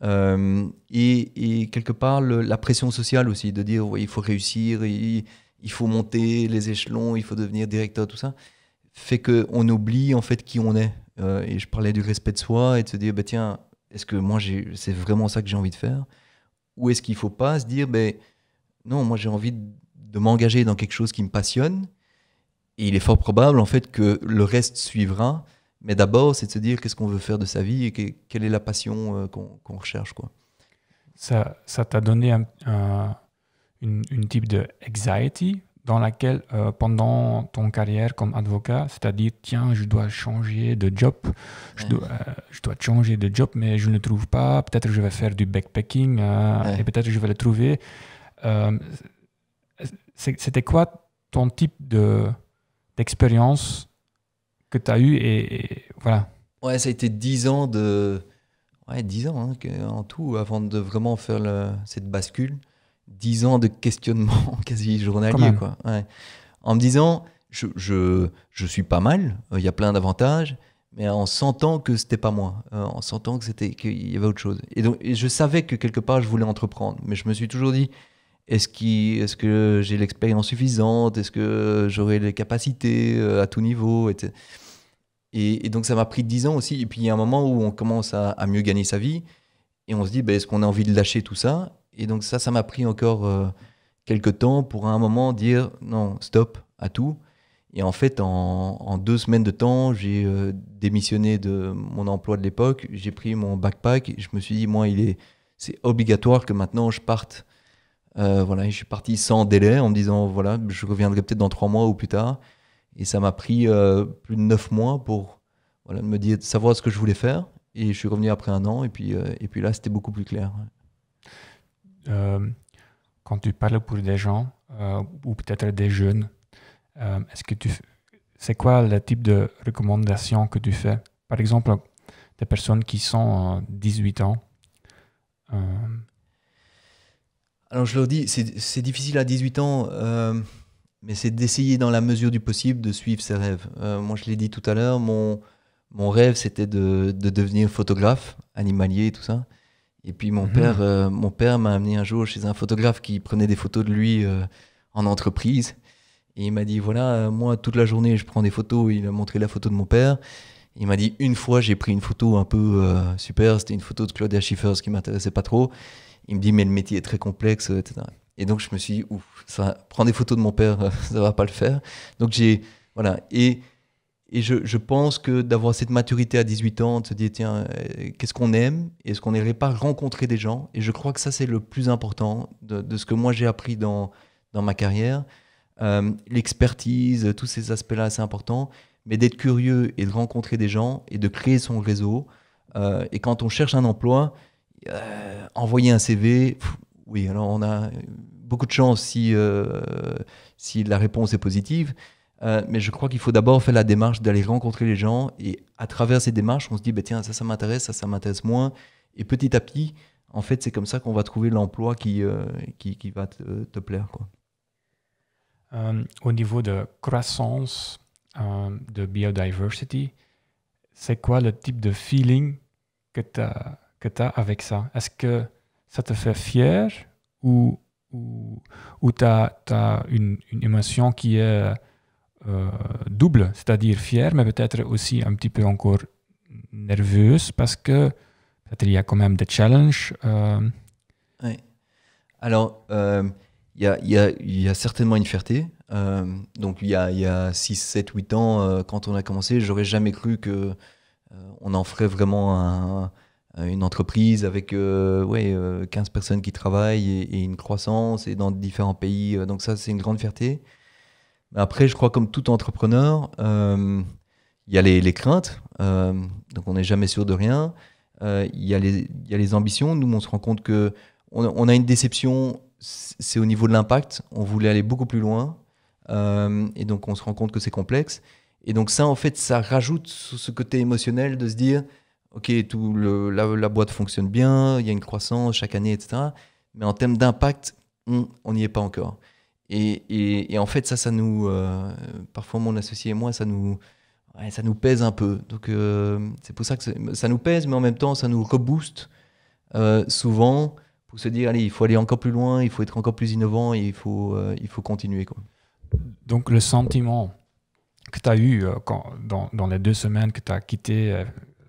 et, quelque part la pression sociale aussi de dire il faut réussir et il faut monter les échelons, il faut devenir directeur, tout ça, fait qu'on oublie en fait qui on est. Euh, et je parlais du respect de soi et de se dire, bah, tiens, est-ce que moi, c'est vraiment ça que j'ai envie de faire Ou est-ce qu'il ne faut pas se dire, bah, non, moi j'ai envie de, m'engager dans quelque chose qui me passionne, et il est fort probable en fait que le reste suivra, mais d'abord c'est de se dire qu'est-ce qu'on veut faire de sa vie et quelle est la passion euh, qu'on recherche. Quoi. Ça t'a donné un, une, type de anxiety dans laquelle euh, pendant ton carrière comme avocat, c'est-à-dire tiens, je dois changer de job, je, dois, euh, je dois changer de job, mais je ne trouve pas, peut-être je vais faire du backpacking euh, et peut-être je vais le trouver. C'était quoi ton type d'expérience que tu as eu et, voilà Ouais, ça a été dix ans de. Ouais, ans hein, en tout avant de vraiment faire cette bascule dix ans de questionnement quasi journalier, quoi. En me disant, je, je, suis pas mal, euh, il y a plein d'avantages, mais en sentant que c'était pas moi, euh, en sentant que c'était qu'il y avait autre chose. Et donc, je savais que quelque part je voulais entreprendre, mais je me suis toujours dit, est-ce est que j'ai l'expérience suffisante Est-ce que j'aurai les capacités euh, à tout niveau Et, donc ça m'a pris dix ans aussi. Et puis il y a un moment où on commence à, mieux gagner sa vie et on se dit, ben, est-ce qu'on a envie de lâcher tout ça et donc ça, ça m'a pris encore euh, quelques temps pour à un moment dire non, stop à tout. Et en fait, en, deux semaines de temps, j'ai euh, démissionné de mon emploi de l'époque, j'ai pris mon backpack, je me suis dit, moi, il est, c'est obligatoire que maintenant je parte. Euh, voilà, je suis parti sans délai en me disant, voilà, je reviendrai peut-être dans trois mois ou plus tard. Et ça m'a pris plus de neuf mois pour voilà, me dire, savoir ce que je voulais faire. Et je suis revenu après un an, et puis, et puis là, c'était beaucoup plus clair. Euh, quand tu parles pour des gens euh, ou peut-être des jeunes, euh, est-ce que tu c'est quoi le type de recommandation que tu fais Par exemple, des personnes qui sont 18 ans. Alors je leur dis, c'est difficile à 18 ans, mais c'est d'essayer dans la mesure du possible de suivre ses rêves. moi je l'ai dit tout à l'heure, mon, mon rêve c'était de, de, devenir photographe, animalier, et tout ça. Et puis mon mhm. père, euh, mon père m'a amené un jour chez un photographe qui prenait des photos de lui euh, en entreprise. Et il m'a dit voilà, euh, moi toute la journée je prends des photos. Il a montré la photo de mon père. Il m'a dit une fois j'ai pris une photo un peu super. C'était une photo de Claudia Schiffer, ce qui m'intéressait pas trop. Il me dit mais le métier est très complexe, etc. Et donc je me suis dit ouf, ça prendre des photos de mon père, ça va pas le faire. Donc j'ai voilà et et je, pense que d'avoir cette maturité à 18 ans, de se dire, tiens, euh, qu'est-ce qu'on aime Est-ce qu'on n'irait pas rencontrer des gens Et je crois que ça, c'est le plus important de, ce que moi j'ai appris dans, dans ma carrière. Euh, l'expertise, tous ces aspects-là, c'est important. Mais d'être curieux et de rencontrer des gens et de créer son réseau. Euh, et quand on cherche un emploi, envoyer un CV, oui, alors on a beaucoup de chance si, si la réponse est positive. Euh, mais je crois qu'il faut d'abord faire la démarche d'aller rencontrer les gens et à travers ces démarches, on se dit, bah, tiens, ça, ça m'intéresse, ça, ça m'intéresse moins. Et petit à petit, en fait, c'est comme ça qu'on va trouver l'emploi qui, euh, qui, qui, va te, plaire. Quoi. Euh, au niveau de croissance de biodiversity, c'est quoi le type de feeling que tu as, as, avec ça Est-ce que ça te fait fier ou, ou, tu as, une, une, émotion qui est euh, double, c'est-à-dire fier, mais peut-être aussi un petit peu encore nerveuse parce que il y a quand même des challenges. Euh. Oui. Alors, euh, il y, a, certainement une fierté. donc, il y a, 6, 7, 8 ans, quand on a commencé, j'aurais jamais cru que on en ferait vraiment une entreprise avec 15 personnes qui travaillent et, et, une croissance et dans différents pays. Donc, ça, c'est une grande fierté. Après, je crois comme tout entrepreneur, euh, il y a les, craintes, euh, donc on n'est jamais sûr de rien. Euh, il y, a les, les ambitions. Nous, on se rend compte que on, a une déception, c'est au niveau de l'impact. On voulait aller beaucoup plus loin. et donc, on se rend compte que c'est complexe. Et donc ça, en fait, ça rajoute ce côté émotionnel de se dire, OK, tout le, la, la, boîte fonctionne bien, il y a une croissance chaque année, etc. Mais en termes d'impact, on n'y est pas encore. Et, en fait, ça, ça nous. Euh, parfois, mon associé et moi, ça nous, ça nous pèse un peu. Donc, euh, c'est pour ça que ça nous pèse, mais en même temps, ça nous rebooste euh, souvent pour se dire allez, il faut aller encore plus loin, il faut être encore plus innovant et il faut, il faut continuer. Donc, le sentiment que tu as eu quand, dans, dans, les deux semaines que tu as quitté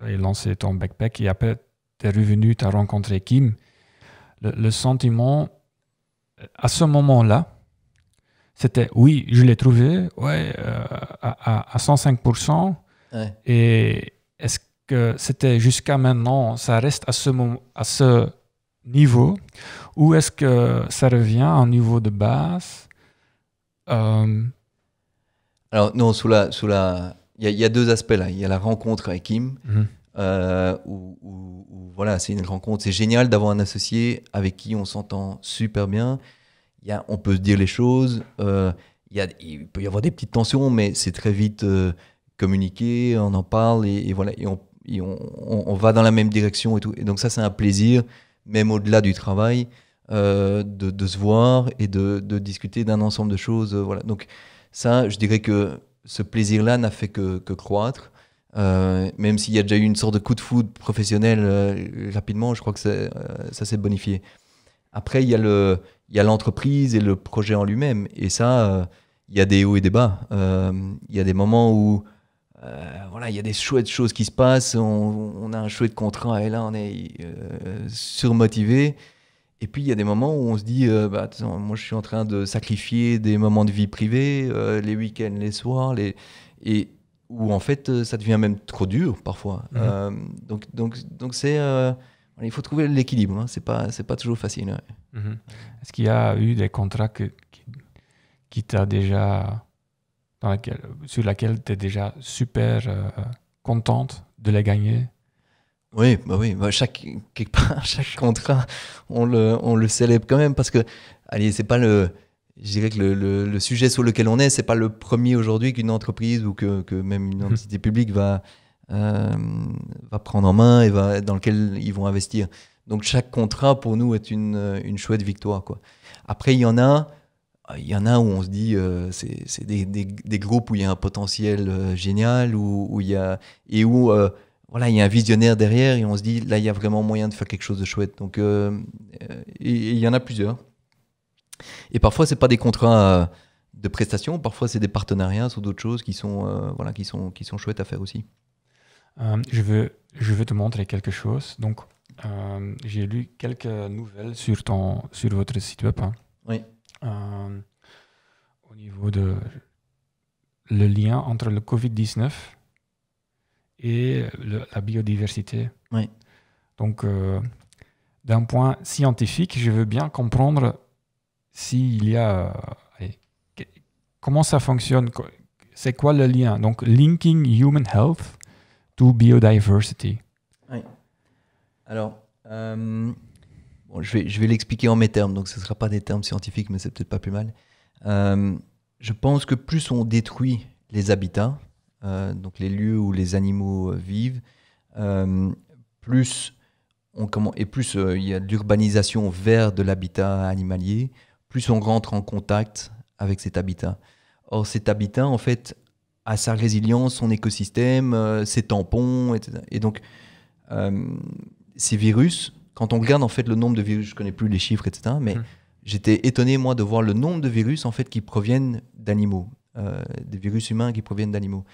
et lancé ton backpack, et après, tu es revenu, tu as rencontré Kim, le sentiment à ce moment-là, c'était oui, je l'ai trouvé, ouais, euh, à, 105%. Et est-ce que c'était jusqu'à maintenant, ça reste à ce, à ce niveau, ou est-ce que ça revient à un niveau de base euh, Alors non, sous la, sous la, il y, a deux aspects là. Il y a la rencontre avec Kim. Mhm. Euh, voilà, c'est une rencontre. C'est génial d'avoir un associé avec qui on s'entend super bien y a, on peut se dire les choses. Euh, y a, il peut y avoir des petites tensions, mais c'est très vite euh, communiqué, on en parle et, voilà, et on, on, va dans la même direction et tout. Et donc ça, c'est un plaisir, même au-delà du travail, euh, de, se voir et de, discuter d'un ensemble de choses. Euh, voilà. Donc ça, je dirais que ce plaisir-là n'a fait que, que croître. même s'il y a déjà eu une sorte de coup de foudre professionnel rapidement, je crois que ça s'est bonifié. Après, il y a le, il y a l'entreprise et le projet en lui-même. Et ça, euh, il y a des hauts et des bas. Euh, il y a des moments où euh, voilà, il y a des chouettes choses qui se passent. On, a un chouette contrat et là, on est surmotivé. Et puis, il y a des moments où on se dit bah, moi, je suis en train de sacrifier des moments de vie privée, les week-ends, les soirs. Les... Et où, en fait, ça devient même trop dur parfois. Mm-hmm. donc, donc, donc, c'est il faut trouver l'équilibre, hein. c'est pas c'est pas toujours facile. Mhm. Est-ce qu'il y a eu des contrats que, qui, déjà sur laquelle tu es déjà super euh, contente de les gagner Oui, bah oui, bah chaque chaque contrat on le on le célèbre quand même parce que allez c'est pas le je dirais que le, sujet sur lequel on est, c'est pas le premier aujourd'hui qu'une entreprise ou que, que, même une mhm. entité publique va, euh, va prendre en main et va, dans lequel ils vont investir. Donc chaque contrat pour nous est une, une chouette victoire. Quoi. Après, il y en a, il y en a où on se dit euh, c'est des, des, groupes où il y a un potentiel euh, génial où, il y a et où voilà il y a un visionnaire derrière et on se dit là il y a vraiment moyen de faire quelque chose de chouette donc il y en a plusieurs et parfois c'est pas des contrats de prestations parfois c'est des partenariats ou d'autres choses qui sont voilà qui sont qui sont chouettes à faire aussi euh, je, veux, je veux te montrer quelque chose. Donc, euh, j'ai lu quelques nouvelles sur, ton, sur votre site web. Hein. Oui. Euh, au niveau de le lien entre le Covid-19 et la biodiversité. Oui. Donc, d'un point scientifique, je veux bien comprendre s'il y a... comment ça fonctionne C'est quoi le lien Donc, linking human health to biodiversity Alors, euh, bon, je vais, je vais l'expliquer en mes termes, donc ce ne sera pas des termes scientifiques, mais c'est peut-être pas plus mal. Euh, je pense que plus on détruit les habitats, euh, donc les lieux où les animaux vivent, plus on comment, et plus il y a d'urbanisation vers de l'habitat animalier, plus on rentre en contact avec cet habitat. Or, cet habitat, en fait, à sa résilience, son écosystème, euh, ses tampons, etc. Et donc, euh, ces virus, quand on regarde en fait le nombre de virus, je connais plus les chiffres, etc. Mais hum. j'étais étonné moi de voir le nombre de virus en fait qui proviennent d'animaux, euh, des virus humains qui proviennent d'animaux.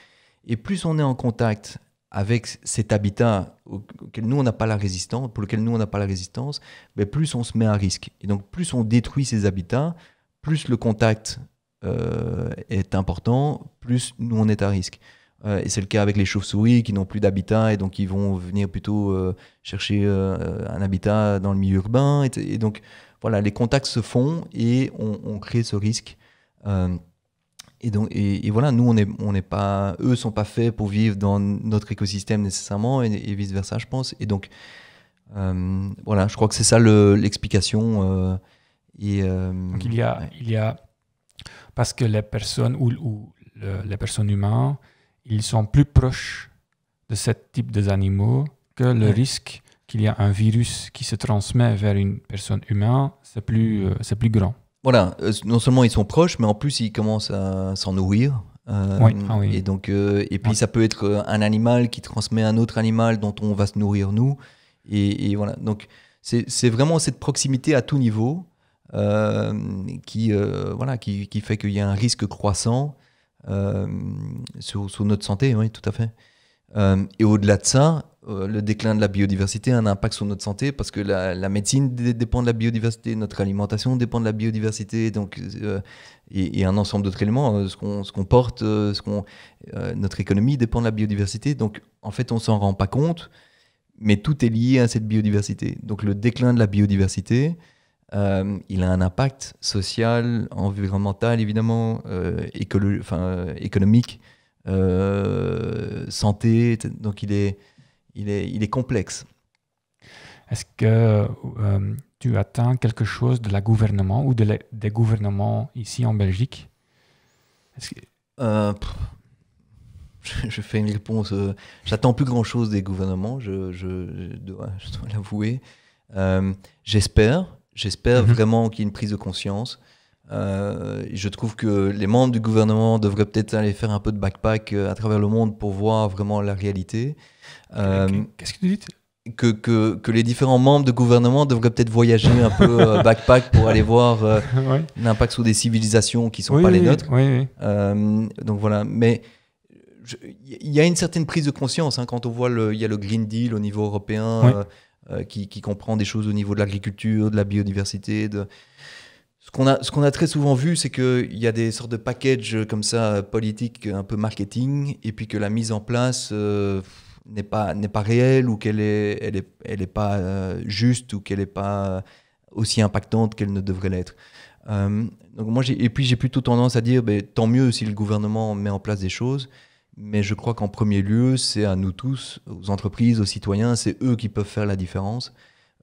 Et plus on est en contact avec cet habitat auquel nous on n'a pas la résistance, pour lequel nous on n'a pas la résistance, mais ben, plus on se met à risque. Et donc plus on détruit ces habitats, plus le contact euh, est important, plus nous on est à risque. Euh, et c'est le cas avec les chauves-souris qui n'ont plus d'habitat et donc ils vont venir plutôt euh, chercher un habitat dans le milieu urbain. Et, donc voilà, les contacts se font et on, crée ce risque. et donc et, voilà, nous on n'est on est pas, eux sont pas faits pour vivre dans notre écosystème nécessairement et, vice versa, je pense. Et donc voilà, je crois que c'est ça l'explication. et il y a, il y a parce que les personnes ou, les personnes humaines, ils sont plus proches de ce type d'animaux animaux que le risque qu'il y a un virus qui se transmet vers une personne humaine, c'est plus, euh, c'est plus grand. Voilà, euh, non seulement ils sont proches, mais en plus ils commencent à s'en nourrir. Euh, ah oui. Et, donc, et puis ça peut être un animal qui transmet un autre animal dont on va se nourrir nous. Et, et voilà, donc c'est vraiment cette proximité à tout niveau euh, qui, euh, voilà, qui, fait qu'il y a un risque croissant euh, sur, notre santé, oui, tout à fait. et au-delà de ça, le déclin de la biodiversité a un impact sur notre santé parce que la, médecine dépend de la biodiversité, notre alimentation dépend de la biodiversité, donc et, un ensemble d'autres éléments, ce qu'on qu'on porte, ce qu'on notre économie dépend de la biodiversité, donc en fait on s'en rend pas compte, mais tout est lié à cette biodiversité. Donc le déclin de la biodiversité, euh, il a un impact social, environnemental, évidemment, euh, euh, économique, santé. Donc, il est, il est, il est complexe. Est-ce que tu attends quelque chose de la gouvernement ou des gouvernements ici en Belgique je, fais une réponse. J'attends plus grand chose des gouvernements, je, dois, dois l'avouer. J'espère, J'espère mhm. vraiment qu'il y ait une prise de conscience. Euh, je trouve que les membres du gouvernement devraient peut-être aller faire un peu de backpack euh, à travers le monde pour voir vraiment la réalité. Euh, qu'est-ce que tu dis que, que, que, les différents membres de gouvernement devraient peut-être voyager un peu backpack pour aller voir l'impact sur des civilisations qui ne sont pas les nôtres. donc voilà. Mais il y a une certaine prise de conscience hein, quand on voit il y a le Green Deal au niveau européen. Euh, qui, comprend des choses au niveau de l'agriculture, de la biodiversité. De... Ce qu'on a, a, très souvent vu, c'est qu'il y a des sortes de packages euh, comme ça, euh, politiques, un peu marketing, et puis que la mise en place n'est pas, pas réelle ou qu'elle n'est elle est, elle est pas juste ou qu'elle n'est pas aussi impactante qu'elle ne devrait l'être. et puis j'ai plutôt tendance à dire, ben, tant mieux si le gouvernement met en place des choses. Mais je crois qu'en premier lieu, c'est à nous tous, aux entreprises, aux citoyens, c'est eux qui peuvent faire la différence.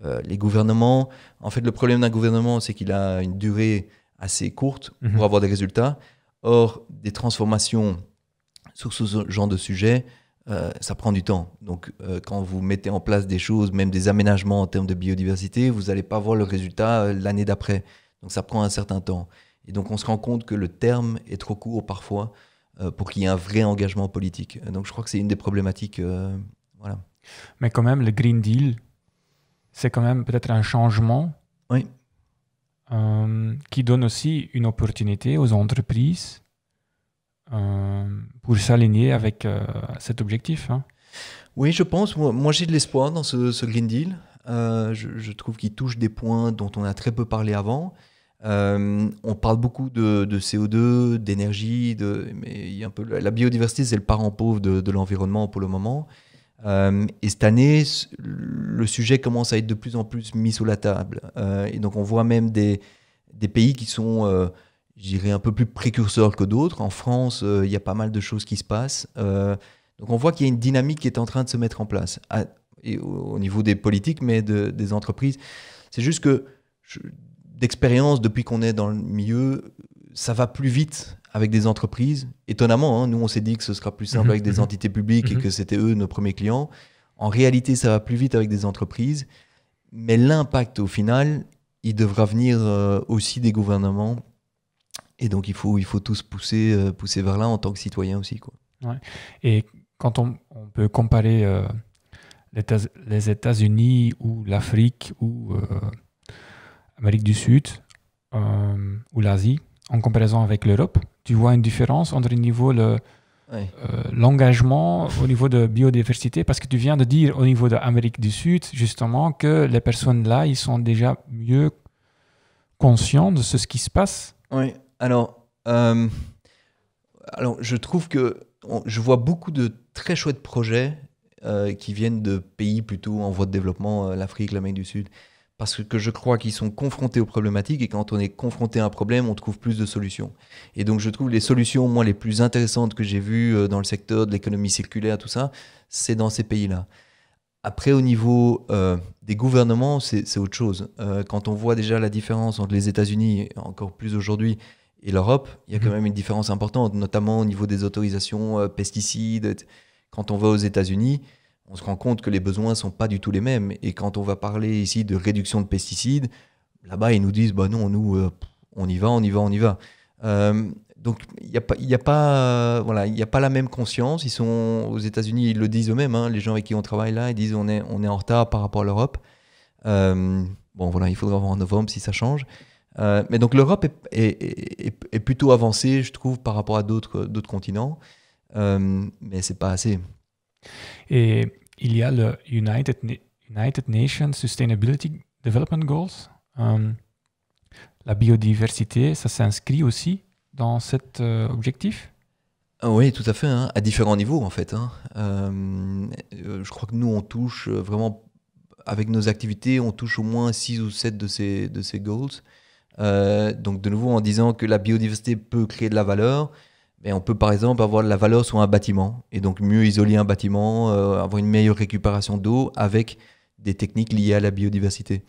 Euh, les gouvernements, en fait, le problème d'un gouvernement, c'est qu'il a une durée assez courte pour mhm. avoir des résultats. Or, des transformations sur ce genre de sujet, euh, ça prend du temps. Donc, euh, quand vous mettez en place des choses, même des aménagements en termes de biodiversité, vous n'allez pas voir le résultat l'année d'après. Donc, ça prend un certain temps. Et donc, on se rend compte que le terme est trop court parfois. Euh, pour qu'il y ait un vrai engagement politique. Donc je crois que c'est une des problématiques. Euh, voilà. Mais quand même, le Green Deal, c'est quand même peut-être un changement euh, qui donne aussi une opportunité aux entreprises pour s'aligner avec cet objectif. Hein. Oui, je pense. Moi, j'ai de l'espoir dans ce, Green Deal. je, trouve qu'il touche des points dont on a très peu parlé avant. Euh, on parle beaucoup de, CO2, d'énergie, mais il y a un peu la biodiversité, c'est le parent pauvre de, l'environnement pour le moment. Euh, et cette année, le sujet commence à être de plus en plus mis sur la table. Euh, et donc, on voit même des, pays qui sont, je dirais, un peu plus précurseurs que d'autres. En France, il y a pas mal de choses qui se passent. donc, on voit qu'il y a une dynamique qui est en train de se mettre en place, au, niveau des politiques, mais des entreprises. C'est juste que je, l'expérience depuis qu'on est dans le milieu, ça va plus vite avec des entreprises. Étonnamment, hein, nous on s'est dit que ce sera plus simple avec des mhm. entités publiques et mhm. que c'était eux nos premiers clients. En réalité, ça va plus vite avec des entreprises, mais l'impact au final, il devra venir euh, aussi des gouvernements. Et donc il faut, il faut tous pousser, euh, pousser vers là en tant que citoyens aussi. Quoi. Et quand on, peut comparer euh, les États-Unis ou l'Afrique ou Amérique du Sud euh, ou l'Asie, en comparaison avec l'Europe, tu vois une différence entre niveau le, euh, l'engagement au niveau de biodiversité parce que tu viens de dire au niveau de l'Amérique du Sud justement que les personnes là ils sont déjà mieux conscients de ce, qui se passe. Oui. Alors, euh, alors je trouve que je vois beaucoup de très chouettes projets qui viennent de pays plutôt en voie de développement, l'Afrique, l'Amérique du Sud parce que je crois qu'ils sont confrontés aux problématiques et quand on est confronté à un problème, on trouve plus de solutions. Et donc je trouve les solutions, moins les plus intéressantes que j'ai vues euh, dans le secteur de l'économie circulaire, tout ça, c'est dans ces pays-là. Après, au niveau euh, des gouvernements, c'est autre chose. Euh, quand on voit déjà la différence entre les États-Unis, encore plus aujourd'hui, et l'Europe, il y a quand mhm. même une différence importante, notamment au niveau des autorisations pesticides. Quand on va aux États-Unis, on se rend compte que les besoins ne sont pas du tout les mêmes. Et quand on va parler ici de réduction de pesticides, là-bas, ils nous disent, bah non, nous, euh, on y va, on y va, on y va. Euh, donc, il n'y a, pas, a, a pas la même conscience. Ils sont, aux États-Unis, ils le disent eux-mêmes, hein. les gens avec qui on travaille là, ils disent, on est, en retard par rapport à l'Europe. Euh, bon, voilà, il faudra voir en novembre si ça change. mais donc, l'Europe est, est, plutôt avancée, je trouve, par rapport à d'autres continents. mais c'est pas assez. Et il y a le United, United Nations Sustainability Development Goals. Euh, la biodiversité, ça s'inscrit aussi dans cet euh, objectif ah oui, tout à fait, hein, à différents niveaux en fait. Hein. Euh, je crois que nous, on touche vraiment, avec nos activités, on touche au moins 6 ou 7 de ces, de ces goals. donc de nouveau, en disant que la biodiversité peut créer de la valeur, et on peut par exemple avoir la valeur sur un bâtiment et donc mieux isoler un bâtiment, euh, avoir une meilleure récupération d'eau avec des techniques liées à la biodiversité.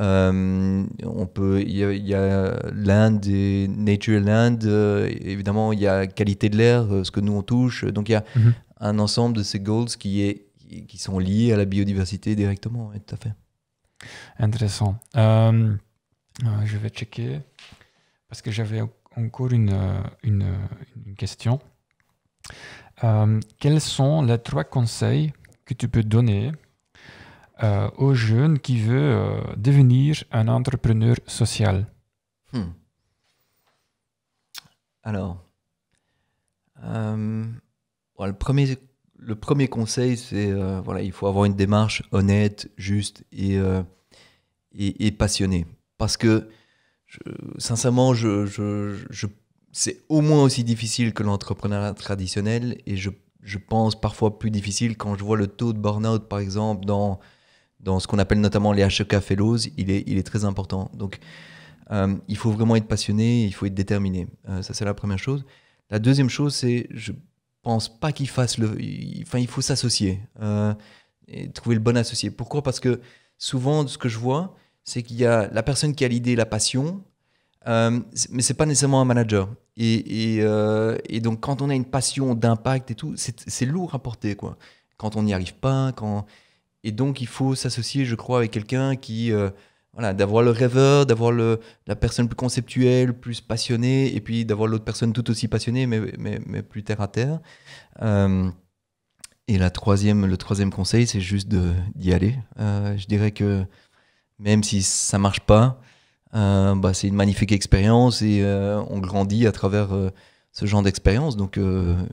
Euh, on peut, il y a, l'Inde et Nature Land, euh, évidemment il y a qualité de l'air, ce que nous on touche. Donc il y a mhm. un ensemble de ces goals qui, est, qui sont liés à la biodiversité directement, hein, tout à fait. Intéressant. je vais checker parce que j'avais encore euh, euh, une, question. Euh, quels sont les trois conseils que tu peux donner aux jeunes qui veulent devenir un entrepreneur social hmm. Alors, le, premier, le premier conseil, c'est voilà, il faut avoir une démarche honnête, juste et, et, et passionnée. Parce que sincèrement, c'est au moins aussi difficile que l'entrepreneuriat traditionnel et je, pense parfois plus difficile quand je vois le taux de burn-out, par exemple, dans, ce qu'on appelle notamment les HEK Fellows, il est, très important. Donc, euh, il faut vraiment être passionné, il faut être déterminé. Euh, ça, c'est la première chose. La deuxième chose, c'est je pense pas qu'il fasse le. enfin, il faut s'associer euh, et trouver le bon associé. Pourquoi Parce que souvent, ce que je vois, c'est qu'il y a la personne qui a l'idée, la passion, euh, mais c'est pas nécessairement un manager. Et, euh, et, donc, quand on a une passion d'impact et tout, c'est lourd à porter, quoi. Quand on n'y arrive pas, quand et donc il faut s'associer, je crois, avec quelqu'un qui euh, voilà, d'avoir le rêveur, d'avoir la personne plus conceptuelle, plus passionnée, et puis d'avoir l'autre personne tout aussi passionnée, mais, mais, plus terre à terre. Euh, et la troisième, le troisième conseil, c'est juste d'y aller. je dirais que même si ça marche pas, euh, bah, c'est une magnifique expérience et euh, on grandit à travers euh, ce genre d'expérience. Donc,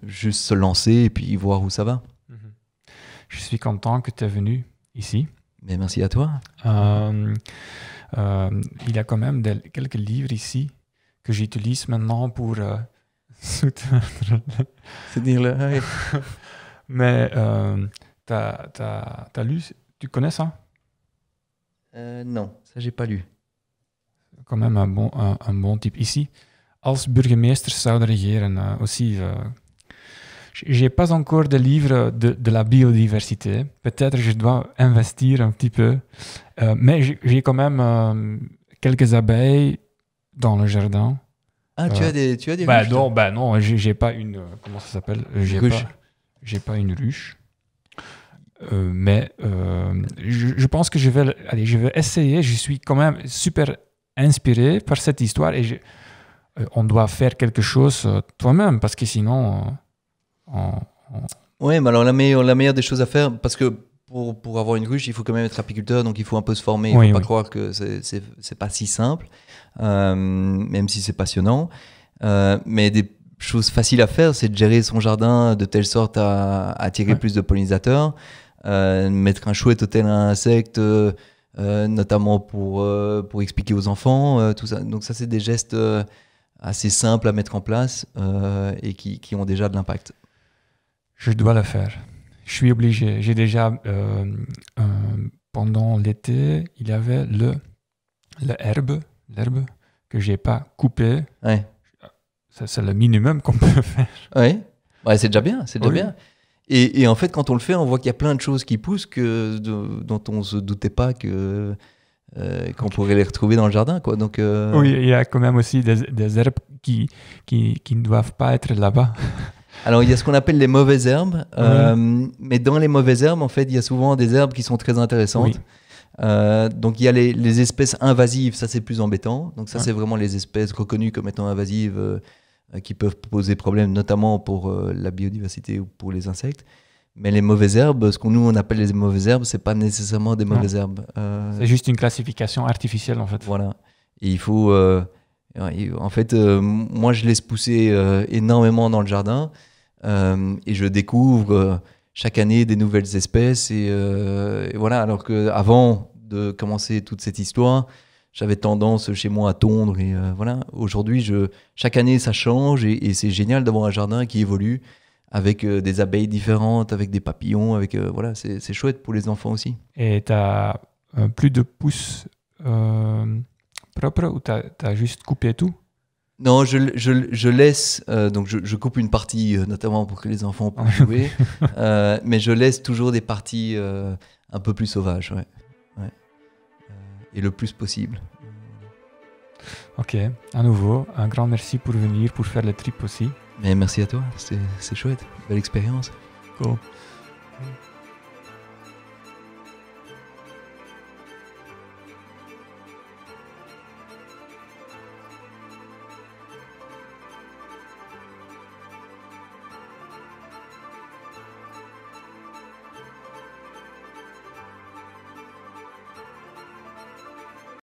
juste se lancer et puis voir où ça va. Mm-hmm. Je suis content que tu es venu ici. Mais merci à toi. il y a quand même quelques livres ici que j'utilise maintenant pour soutenir le. Mais tu as, as lu, tu connais ça euh, non, ça j'ai pas lu. Quand même un bon, un, bon type. Ici, als burgemeester ça er regeren, eh, aussi. Eh, je j'ai pas encore de livre de, la biodiversité. Peut-être que je dois investir un petit peu. Eh, mais j'ai quand même quelques abeilles dans le jardin. Ah, tu as des, tu as des bah Non, bah non j'ai pas une. Euh, comment ça s'appelle J'ai pas, pas une ruche. Euh, mais euh, je, pense que je vais, allez, je vais essayer. Je suis quand même super inspiré par cette histoire et euh, on doit faire quelque chose toi-même parce que sinon. ouais Oui, mais alors la meilleure, la meilleure des choses à faire, parce que pour, pour, avoir une ruche, il faut quand même être apiculteur, donc il faut un peu se former. Il ne faut pas croire que c'est pas si simple, même si c'est passionnant. mais des choses faciles à faire, c'est de gérer son jardin de telle sorte à, attirer plus de pollinisateurs. Euh, mettre un chouette au à insecte, euh, euh, notamment pour, pour expliquer aux enfants, tout ça. Donc ça, c'est des gestes assez simples à mettre en place et qui, qui ont déjà de l'impact. Je dois le faire. Je suis obligé. J'ai déjà, pendant l'été, il y avait le, le herbe, l'herbe que j'ai pas coupé Ça, c'est le minimum qu'on peut faire. Oui, ouais, c'est déjà bien. C'est déjà bien. Et, en fait, quand on le fait, on voit qu'il y a plein de choses qui poussent que, dont on ne se doutait pas que. Euh, qu'on pourrait les retrouver dans le jardin. Quoi. Donc, euh, Oui, il y a quand même aussi des, herbes qui, qui, qui, ne doivent pas être là-bas. Alors, il y a ce qu'on appelle les mauvaises herbes, euh, mais dans les mauvaises herbes, en fait, il y a souvent des herbes qui sont très intéressantes. donc, il y a les, espèces invasives, ça c'est plus embêtant. Donc, ça, c'est vraiment les espèces reconnues comme étant invasives euh, qui peuvent poser problème, notamment pour euh, la biodiversité ou pour les insectes. Mais les mauvaises herbes, ce qu'on nous on appelle les mauvaises herbes, c'est pas nécessairement des mauvaises herbes. Euh, c'est juste une classification artificielle en fait. Voilà. Et il faut, en fait, moi je laisse pousser énormément dans le jardin et je découvre chaque année des nouvelles espèces et, et voilà. Alors qu'avant de commencer toute cette histoire, j'avais tendance chez moi à tondre et euh, voilà. Aujourd'hui, je, chaque année, ça change et, c'est génial d'avoir un jardin qui évolue avec euh, des abeilles différentes, avec des papillons, avec euh, voilà, c'est chouette pour les enfants aussi. Et tu as plus de pousses propres ou tu as, juste coupé tout non, je, laisse, donc je, coupe une partie, notamment pour que les enfants puissent ah, jouer, mais je laisse toujours des parties un peu plus sauvages. Ouais et le plus possible. Ok, à nouveau, un grand merci pour venir, pour faire le trip aussi. Mais merci à toi, c'est chouette, belle expérience. Cool.